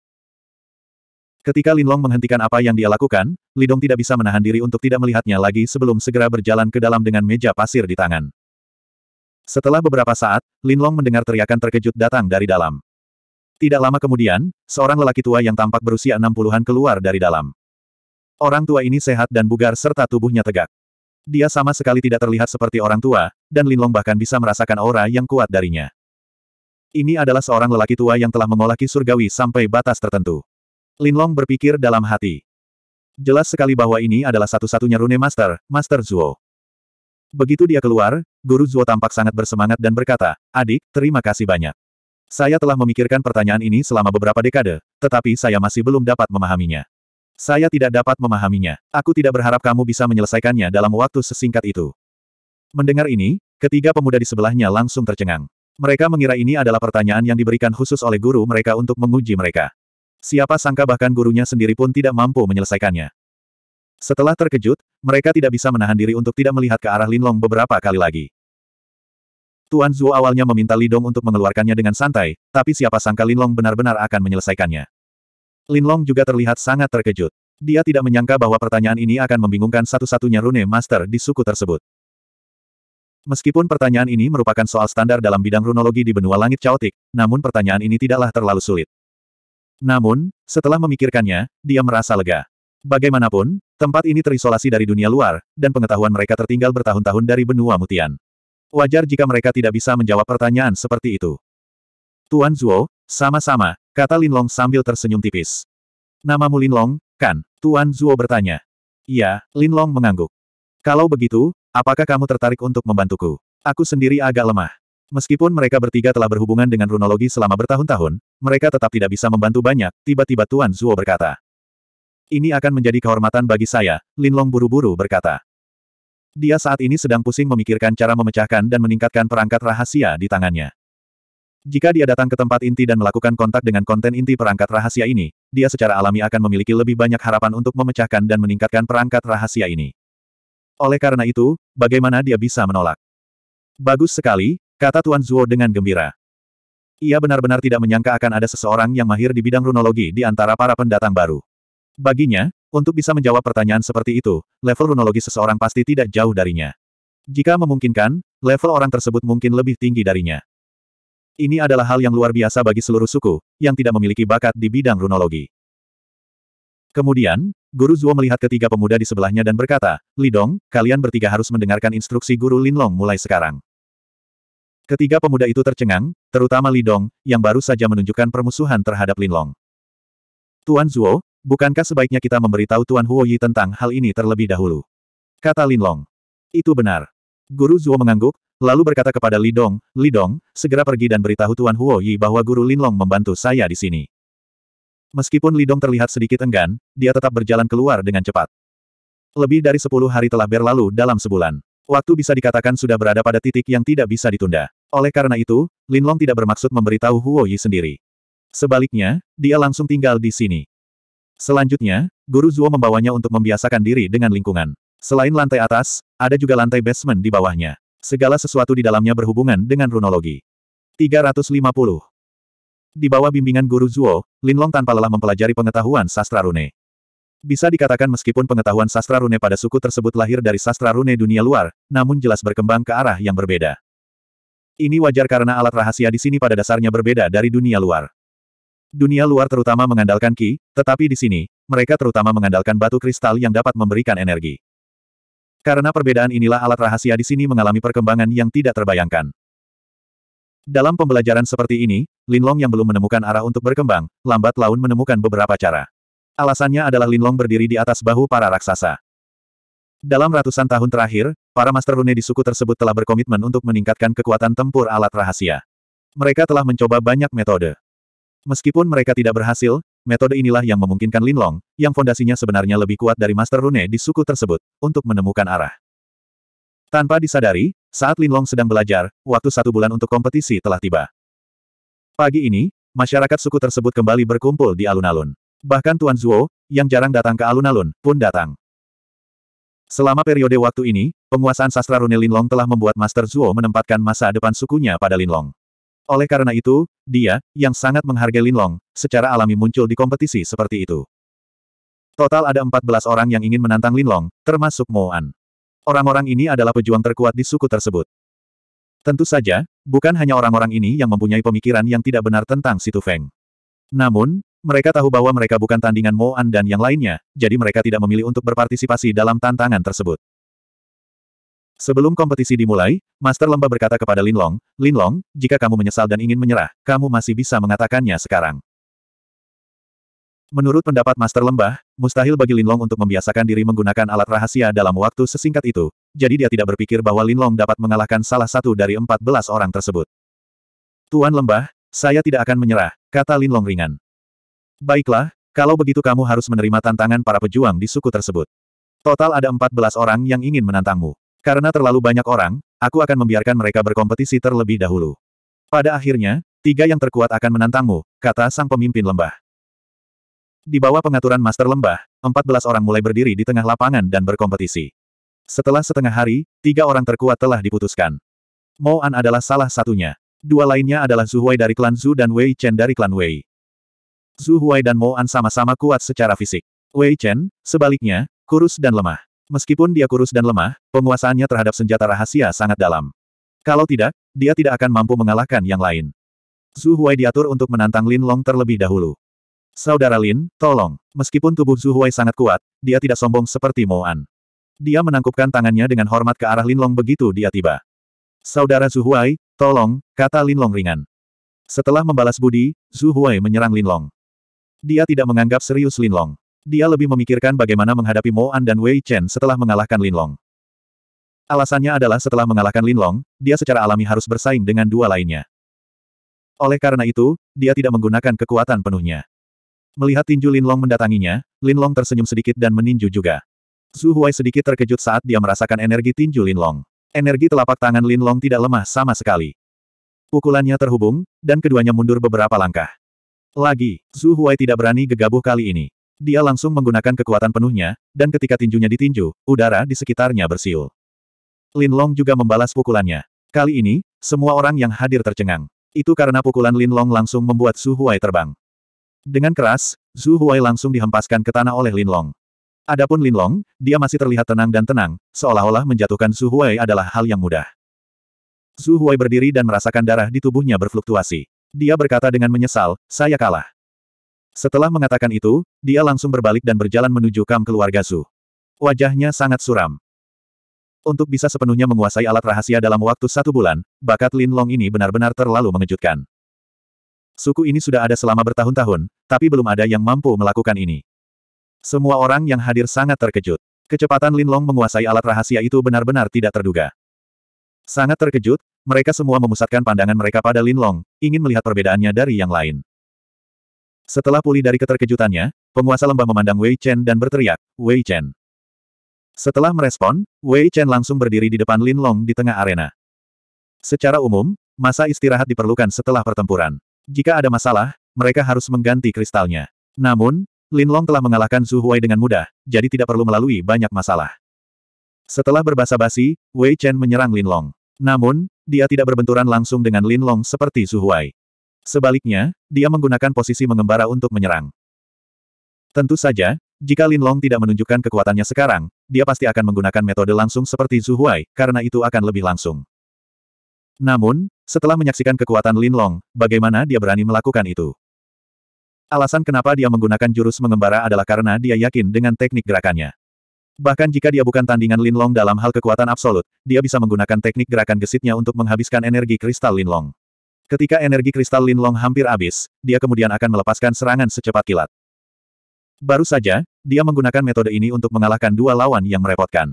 Ketika Linlong menghentikan apa yang dia lakukan, Lidong tidak bisa menahan diri untuk tidak melihatnya lagi sebelum segera berjalan ke dalam dengan meja pasir di tangan. Setelah beberapa saat, Linlong mendengar teriakan terkejut datang dari dalam. Tidak lama kemudian, seorang lelaki tua yang tampak berusia enam puluhan keluar dari dalam. Orang tua ini sehat dan bugar serta tubuhnya tegak. Dia sama sekali tidak terlihat seperti orang tua, dan Lin Long bahkan bisa merasakan aura yang kuat darinya. Ini adalah seorang lelaki tua yang telah mengolaki surgawi sampai batas tertentu. Lin Long berpikir dalam hati. Jelas sekali bahwa ini adalah satu-satunya rune master, Master Zuo. Begitu dia keluar, Guru Zuo tampak sangat bersemangat dan berkata, Adik, terima kasih banyak. Saya telah memikirkan pertanyaan ini selama beberapa dekade, tetapi saya masih belum dapat memahaminya. Saya tidak dapat memahaminya. Aku tidak berharap kamu bisa menyelesaikannya dalam waktu sesingkat itu. Mendengar ini, ketiga pemuda di sebelahnya langsung tercengang. Mereka mengira ini adalah pertanyaan yang diberikan khusus oleh guru mereka untuk menguji mereka. Siapa sangka bahkan gurunya sendiri pun tidak mampu menyelesaikannya. Setelah terkejut, mereka tidak bisa menahan diri untuk tidak melihat ke arah Linlong beberapa kali lagi. Tuan Zhu awalnya meminta Lidong untuk mengeluarkannya dengan santai, tapi siapa sangka Linlong benar-benar akan menyelesaikannya. Linlong juga terlihat sangat terkejut. Dia tidak menyangka bahwa pertanyaan ini akan membingungkan satu-satunya rune master di suku tersebut. Meskipun pertanyaan ini merupakan soal standar dalam bidang runologi di benua langit caotik, namun pertanyaan ini tidaklah terlalu sulit. Namun, setelah memikirkannya, dia merasa lega. Bagaimanapun, tempat ini terisolasi dari dunia luar, dan pengetahuan mereka tertinggal bertahun-tahun dari benua mutian. Wajar jika mereka tidak bisa menjawab pertanyaan seperti itu. Tuan Zuo, sama-sama, kata Linlong sambil tersenyum tipis. Namamu Linlong, kan? Tuan Zuo bertanya. Iya, Linlong mengangguk. Kalau begitu, apakah kamu tertarik untuk membantuku? Aku sendiri agak lemah. Meskipun mereka bertiga telah berhubungan dengan runologi selama bertahun-tahun, mereka tetap tidak bisa membantu banyak, tiba-tiba Tuan Zuo berkata. Ini akan menjadi kehormatan bagi saya, Linlong buru-buru berkata. Dia saat ini sedang pusing memikirkan cara memecahkan dan meningkatkan perangkat rahasia di tangannya. Jika dia datang ke tempat inti dan melakukan kontak dengan konten inti perangkat rahasia ini, dia secara alami akan memiliki lebih banyak harapan untuk memecahkan dan meningkatkan perangkat rahasia ini. Oleh karena itu, bagaimana dia bisa menolak? Bagus sekali, kata Tuan Zuo dengan gembira. Ia benar-benar tidak menyangka akan ada seseorang yang mahir di bidang runologi di antara para pendatang baru. Baginya, untuk bisa menjawab pertanyaan seperti itu, level runologi seseorang pasti tidak jauh darinya. Jika memungkinkan, level orang tersebut mungkin lebih tinggi darinya. Ini adalah hal yang luar biasa bagi seluruh suku, yang tidak memiliki bakat di bidang runologi. Kemudian, Guru Zuo melihat ketiga pemuda di sebelahnya dan berkata, Lidong, kalian bertiga harus mendengarkan instruksi Guru Linlong mulai sekarang. Ketiga pemuda itu tercengang, terutama Lidong, yang baru saja menunjukkan permusuhan terhadap Linlong. Tuan Zuo, bukankah sebaiknya kita memberitahu Tuan Huoyi tentang hal ini terlebih dahulu? Kata Linlong. Itu benar. Guru Zuo mengangguk, lalu berkata kepada Lidong, Lidong, segera pergi dan beritahu Tuan Huo Yi bahwa Guru Linlong membantu saya di sini. Meskipun Lidong terlihat sedikit enggan, dia tetap berjalan keluar dengan cepat. Lebih dari sepuluh hari telah berlalu dalam sebulan. Waktu bisa dikatakan sudah berada pada titik yang tidak bisa ditunda. Oleh karena itu, Linlong tidak bermaksud memberitahu Huo Yi sendiri. Sebaliknya, dia langsung tinggal di sini. Selanjutnya, Guru Zuo membawanya untuk membiasakan diri dengan lingkungan. Selain lantai atas, ada juga lantai basement di bawahnya. Segala sesuatu di dalamnya berhubungan dengan runologi. 350. Di bawah bimbingan guru Zuo, Lin Long tanpa lelah mempelajari pengetahuan sastra rune. Bisa dikatakan meskipun pengetahuan sastra rune pada suku tersebut lahir dari sastra rune dunia luar, namun jelas berkembang ke arah yang berbeda. Ini wajar karena alat rahasia di sini pada dasarnya berbeda dari dunia luar. Dunia luar terutama mengandalkan ki, tetapi di sini, mereka terutama mengandalkan batu kristal yang dapat memberikan energi. Karena perbedaan inilah alat rahasia di sini mengalami perkembangan yang tidak terbayangkan. Dalam pembelajaran seperti ini, Linlong yang belum menemukan arah untuk berkembang, lambat laun menemukan beberapa cara. Alasannya adalah Linlong berdiri di atas bahu para raksasa. Dalam ratusan tahun terakhir, para Master Rune di suku tersebut telah berkomitmen untuk meningkatkan kekuatan tempur alat rahasia. Mereka telah mencoba banyak metode. Meskipun mereka tidak berhasil, metode inilah yang memungkinkan Linlong, yang fondasinya sebenarnya lebih kuat dari Master Rune di suku tersebut, untuk menemukan arah. Tanpa disadari, saat Linlong sedang belajar, waktu satu bulan untuk kompetisi telah tiba. Pagi ini, masyarakat suku tersebut kembali berkumpul di alun-alun. Bahkan Tuan Zuo, yang jarang datang ke alun-alun, pun datang. Selama periode waktu ini, penguasaan sastra Rune Linlong telah membuat Master Zuo menempatkan masa depan sukunya pada Linlong. Oleh karena itu, dia, yang sangat menghargai Linlong, secara alami muncul di kompetisi seperti itu. Total ada 14 orang yang ingin menantang Linlong, termasuk Moan. Orang-orang ini adalah pejuang terkuat di suku tersebut. Tentu saja, bukan hanya orang-orang ini yang mempunyai pemikiran yang tidak benar tentang Situ Feng. Namun, mereka tahu bahwa mereka bukan tandingan Moan dan yang lainnya, jadi mereka tidak memilih untuk berpartisipasi dalam tantangan tersebut. Sebelum kompetisi dimulai, Master Lembah berkata kepada Linlong, Linlong, jika kamu menyesal dan ingin menyerah, kamu masih bisa mengatakannya sekarang. Menurut pendapat Master Lembah, mustahil bagi Linlong untuk membiasakan diri menggunakan alat rahasia dalam waktu sesingkat itu, jadi dia tidak berpikir bahwa Linlong dapat mengalahkan salah satu dari 14 orang tersebut. Tuan Lembah, saya tidak akan menyerah, kata Linlong ringan. Baiklah, kalau begitu kamu harus menerima tantangan para pejuang di suku tersebut. Total ada 14 orang yang ingin menantangmu. Karena terlalu banyak orang, aku akan membiarkan mereka berkompetisi terlebih dahulu. Pada akhirnya, tiga yang terkuat akan menantangmu, kata sang pemimpin lembah. Di bawah pengaturan Master Lembah, 14 orang mulai berdiri di tengah lapangan dan berkompetisi. Setelah setengah hari, tiga orang terkuat telah diputuskan. Mo An adalah salah satunya. Dua lainnya adalah Zhu Huai dari klan Zhu dan Wei Chen dari klan Wei. Zhu Huai dan Mo An sama-sama kuat secara fisik. Wei Chen, sebaliknya, kurus dan lemah. Meskipun dia kurus dan lemah, penguasaannya terhadap senjata rahasia sangat dalam. Kalau tidak, dia tidak akan mampu mengalahkan yang lain. Zhu Huai diatur untuk menantang Lin Long terlebih dahulu. Saudara Lin, tolong. Meskipun tubuh Zhu Huai sangat kuat, dia tidak sombong seperti Mo An. Dia menangkupkan tangannya dengan hormat ke arah Lin Long begitu dia tiba. Saudara Zhu Huai, tolong, kata Lin Long ringan. Setelah membalas budi, Zhu Huai menyerang Lin Long. Dia tidak menganggap serius Lin Long dia lebih memikirkan bagaimana menghadapi Mo An dan Wei Chen setelah mengalahkan Lin Long. Alasannya adalah setelah mengalahkan Lin Long, dia secara alami harus bersaing dengan dua lainnya. Oleh karena itu, dia tidak menggunakan kekuatan penuhnya. Melihat tinju Lin Long mendatanginya, Lin Long tersenyum sedikit dan meninju juga. Zhu Huai sedikit terkejut saat dia merasakan energi tinju Lin Long. Energi telapak tangan Lin Long tidak lemah sama sekali. Pukulannya terhubung, dan keduanya mundur beberapa langkah. Lagi, Zhu Huai tidak berani gegabah kali ini. Dia langsung menggunakan kekuatan penuhnya, dan ketika tinjunya ditinju, udara di sekitarnya bersiul. Lin Long juga membalas pukulannya. Kali ini, semua orang yang hadir tercengang. Itu karena pukulan Lin Long langsung membuat Zhu Huai terbang. Dengan keras, Zhu Huai langsung dihempaskan ke tanah oleh Lin Long. Adapun Lin Long, dia masih terlihat tenang dan tenang, seolah-olah menjatuhkan Zhu Huai adalah hal yang mudah. Zhu Huai berdiri dan merasakan darah di tubuhnya berfluktuasi. Dia berkata dengan menyesal, saya kalah. Setelah mengatakan itu, dia langsung berbalik dan berjalan menuju kam keluarga Su. Wajahnya sangat suram. Untuk bisa sepenuhnya menguasai alat rahasia dalam waktu satu bulan, bakat Lin Long ini benar-benar terlalu mengejutkan. Suku ini sudah ada selama bertahun-tahun, tapi belum ada yang mampu melakukan ini. Semua orang yang hadir sangat terkejut. Kecepatan Lin Long menguasai alat rahasia itu benar-benar tidak terduga. Sangat terkejut, mereka semua memusatkan pandangan mereka pada Lin Long, ingin melihat perbedaannya dari yang lain. Setelah pulih dari keterkejutannya, penguasa lembah memandang Wei Chen dan berteriak, Wei Chen. Setelah merespon, Wei Chen langsung berdiri di depan Lin Long di tengah arena. Secara umum, masa istirahat diperlukan setelah pertempuran. Jika ada masalah, mereka harus mengganti kristalnya. Namun, Lin Long telah mengalahkan Zhu Huai dengan mudah, jadi tidak perlu melalui banyak masalah. Setelah berbahasa basi Wei Chen menyerang Lin Long. Namun, dia tidak berbenturan langsung dengan Lin Long seperti Zhu Huai. Sebaliknya, dia menggunakan posisi mengembara untuk menyerang. Tentu saja, jika Lin Long tidak menunjukkan kekuatannya sekarang, dia pasti akan menggunakan metode langsung seperti Zhu Huai, karena itu akan lebih langsung. Namun, setelah menyaksikan kekuatan Lin Long, bagaimana dia berani melakukan itu? Alasan kenapa dia menggunakan jurus mengembara adalah karena dia yakin dengan teknik gerakannya. Bahkan jika dia bukan tandingan Lin Long dalam hal kekuatan absolut, dia bisa menggunakan teknik gerakan gesitnya untuk menghabiskan energi kristal Lin Long. Ketika energi kristal Linlong hampir habis, dia kemudian akan melepaskan serangan secepat kilat. Baru saja, dia menggunakan metode ini untuk mengalahkan dua lawan yang merepotkan.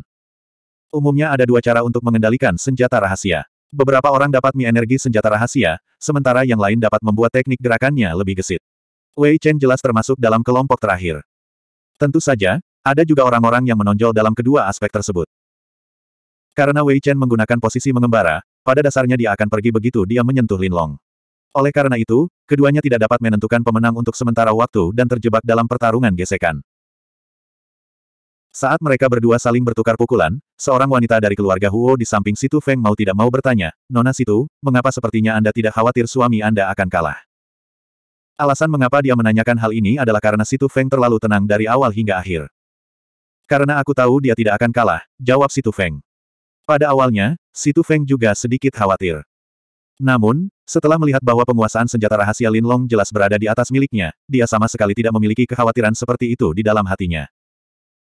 Umumnya ada dua cara untuk mengendalikan senjata rahasia. Beberapa orang dapat mie energi senjata rahasia, sementara yang lain dapat membuat teknik gerakannya lebih gesit. Wei Chen jelas termasuk dalam kelompok terakhir. Tentu saja, ada juga orang-orang yang menonjol dalam kedua aspek tersebut. Karena Wei Chen menggunakan posisi mengembara, pada dasarnya dia akan pergi begitu dia menyentuh Lin Long. Oleh karena itu, keduanya tidak dapat menentukan pemenang untuk sementara waktu dan terjebak dalam pertarungan gesekan. Saat mereka berdua saling bertukar pukulan, seorang wanita dari keluarga Huo di samping situ Feng mau tidak mau bertanya, Nona situ, mengapa sepertinya Anda tidak khawatir suami Anda akan kalah? Alasan mengapa dia menanyakan hal ini adalah karena situ Feng terlalu tenang dari awal hingga akhir. Karena aku tahu dia tidak akan kalah, jawab situ Feng. Pada awalnya, Situ Feng juga sedikit khawatir. Namun, setelah melihat bahwa penguasaan senjata rahasia Lin Long jelas berada di atas miliknya, dia sama sekali tidak memiliki kekhawatiran seperti itu di dalam hatinya.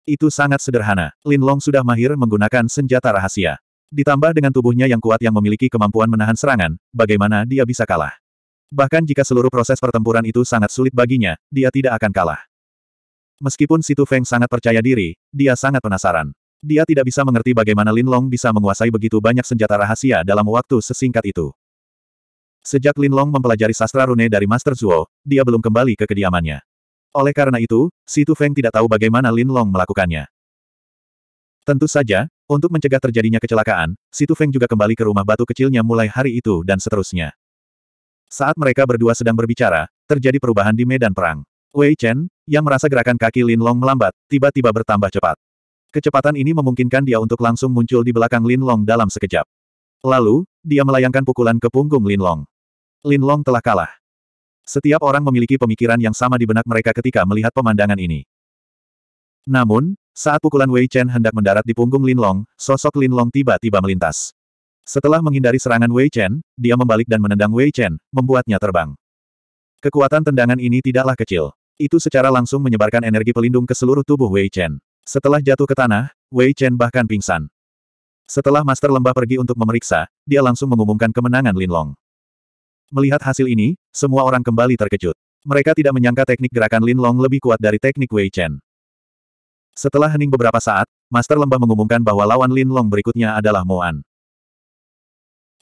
Itu sangat sederhana, Lin Long sudah mahir menggunakan senjata rahasia. Ditambah dengan tubuhnya yang kuat yang memiliki kemampuan menahan serangan, bagaimana dia bisa kalah? Bahkan jika seluruh proses pertempuran itu sangat sulit baginya, dia tidak akan kalah. Meskipun Situ Feng sangat percaya diri, dia sangat penasaran. Dia tidak bisa mengerti bagaimana Lin Long bisa menguasai begitu banyak senjata rahasia dalam waktu sesingkat itu. Sejak Lin Long mempelajari sastra rune dari Master Zuo, dia belum kembali ke kediamannya. Oleh karena itu, Situ Feng tidak tahu bagaimana Lin Long melakukannya. Tentu saja, untuk mencegah terjadinya kecelakaan, Situ Feng juga kembali ke rumah batu kecilnya mulai hari itu dan seterusnya. Saat mereka berdua sedang berbicara, terjadi perubahan di medan perang. Wei Chen, yang merasa gerakan kaki Lin Long melambat, tiba-tiba bertambah cepat. Kecepatan ini memungkinkan dia untuk langsung muncul di belakang Lin Long dalam sekejap. Lalu, dia melayangkan pukulan ke punggung Lin Long. Lin Long telah kalah. Setiap orang memiliki pemikiran yang sama di benak mereka ketika melihat pemandangan ini. Namun, saat pukulan Wei Chen hendak mendarat di punggung Lin Long, sosok Lin Long tiba-tiba melintas. Setelah menghindari serangan Wei Chen, dia membalik dan menendang Wei Chen, membuatnya terbang. Kekuatan tendangan ini tidaklah kecil. Itu secara langsung menyebarkan energi pelindung ke seluruh tubuh Wei Chen. Setelah jatuh ke tanah, Wei Chen bahkan pingsan. Setelah Master Lembah pergi untuk memeriksa, dia langsung mengumumkan kemenangan Lin Long. Melihat hasil ini, semua orang kembali terkejut. Mereka tidak menyangka teknik gerakan Lin Long lebih kuat dari teknik Wei Chen. Setelah hening beberapa saat, Master Lembah mengumumkan bahwa lawan Lin Long berikutnya adalah Moan.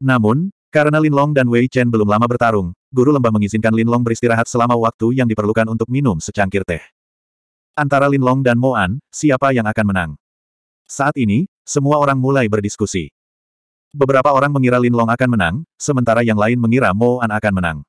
Namun, karena Lin Long dan Wei Chen belum lama bertarung, Guru Lembah mengizinkan Lin Long beristirahat selama waktu yang diperlukan untuk minum secangkir teh. Antara Lin Long dan Moan, siapa yang akan menang? Saat ini, semua orang mulai berdiskusi. Beberapa orang mengira Lin Long akan menang, sementara yang lain mengira Moan akan menang.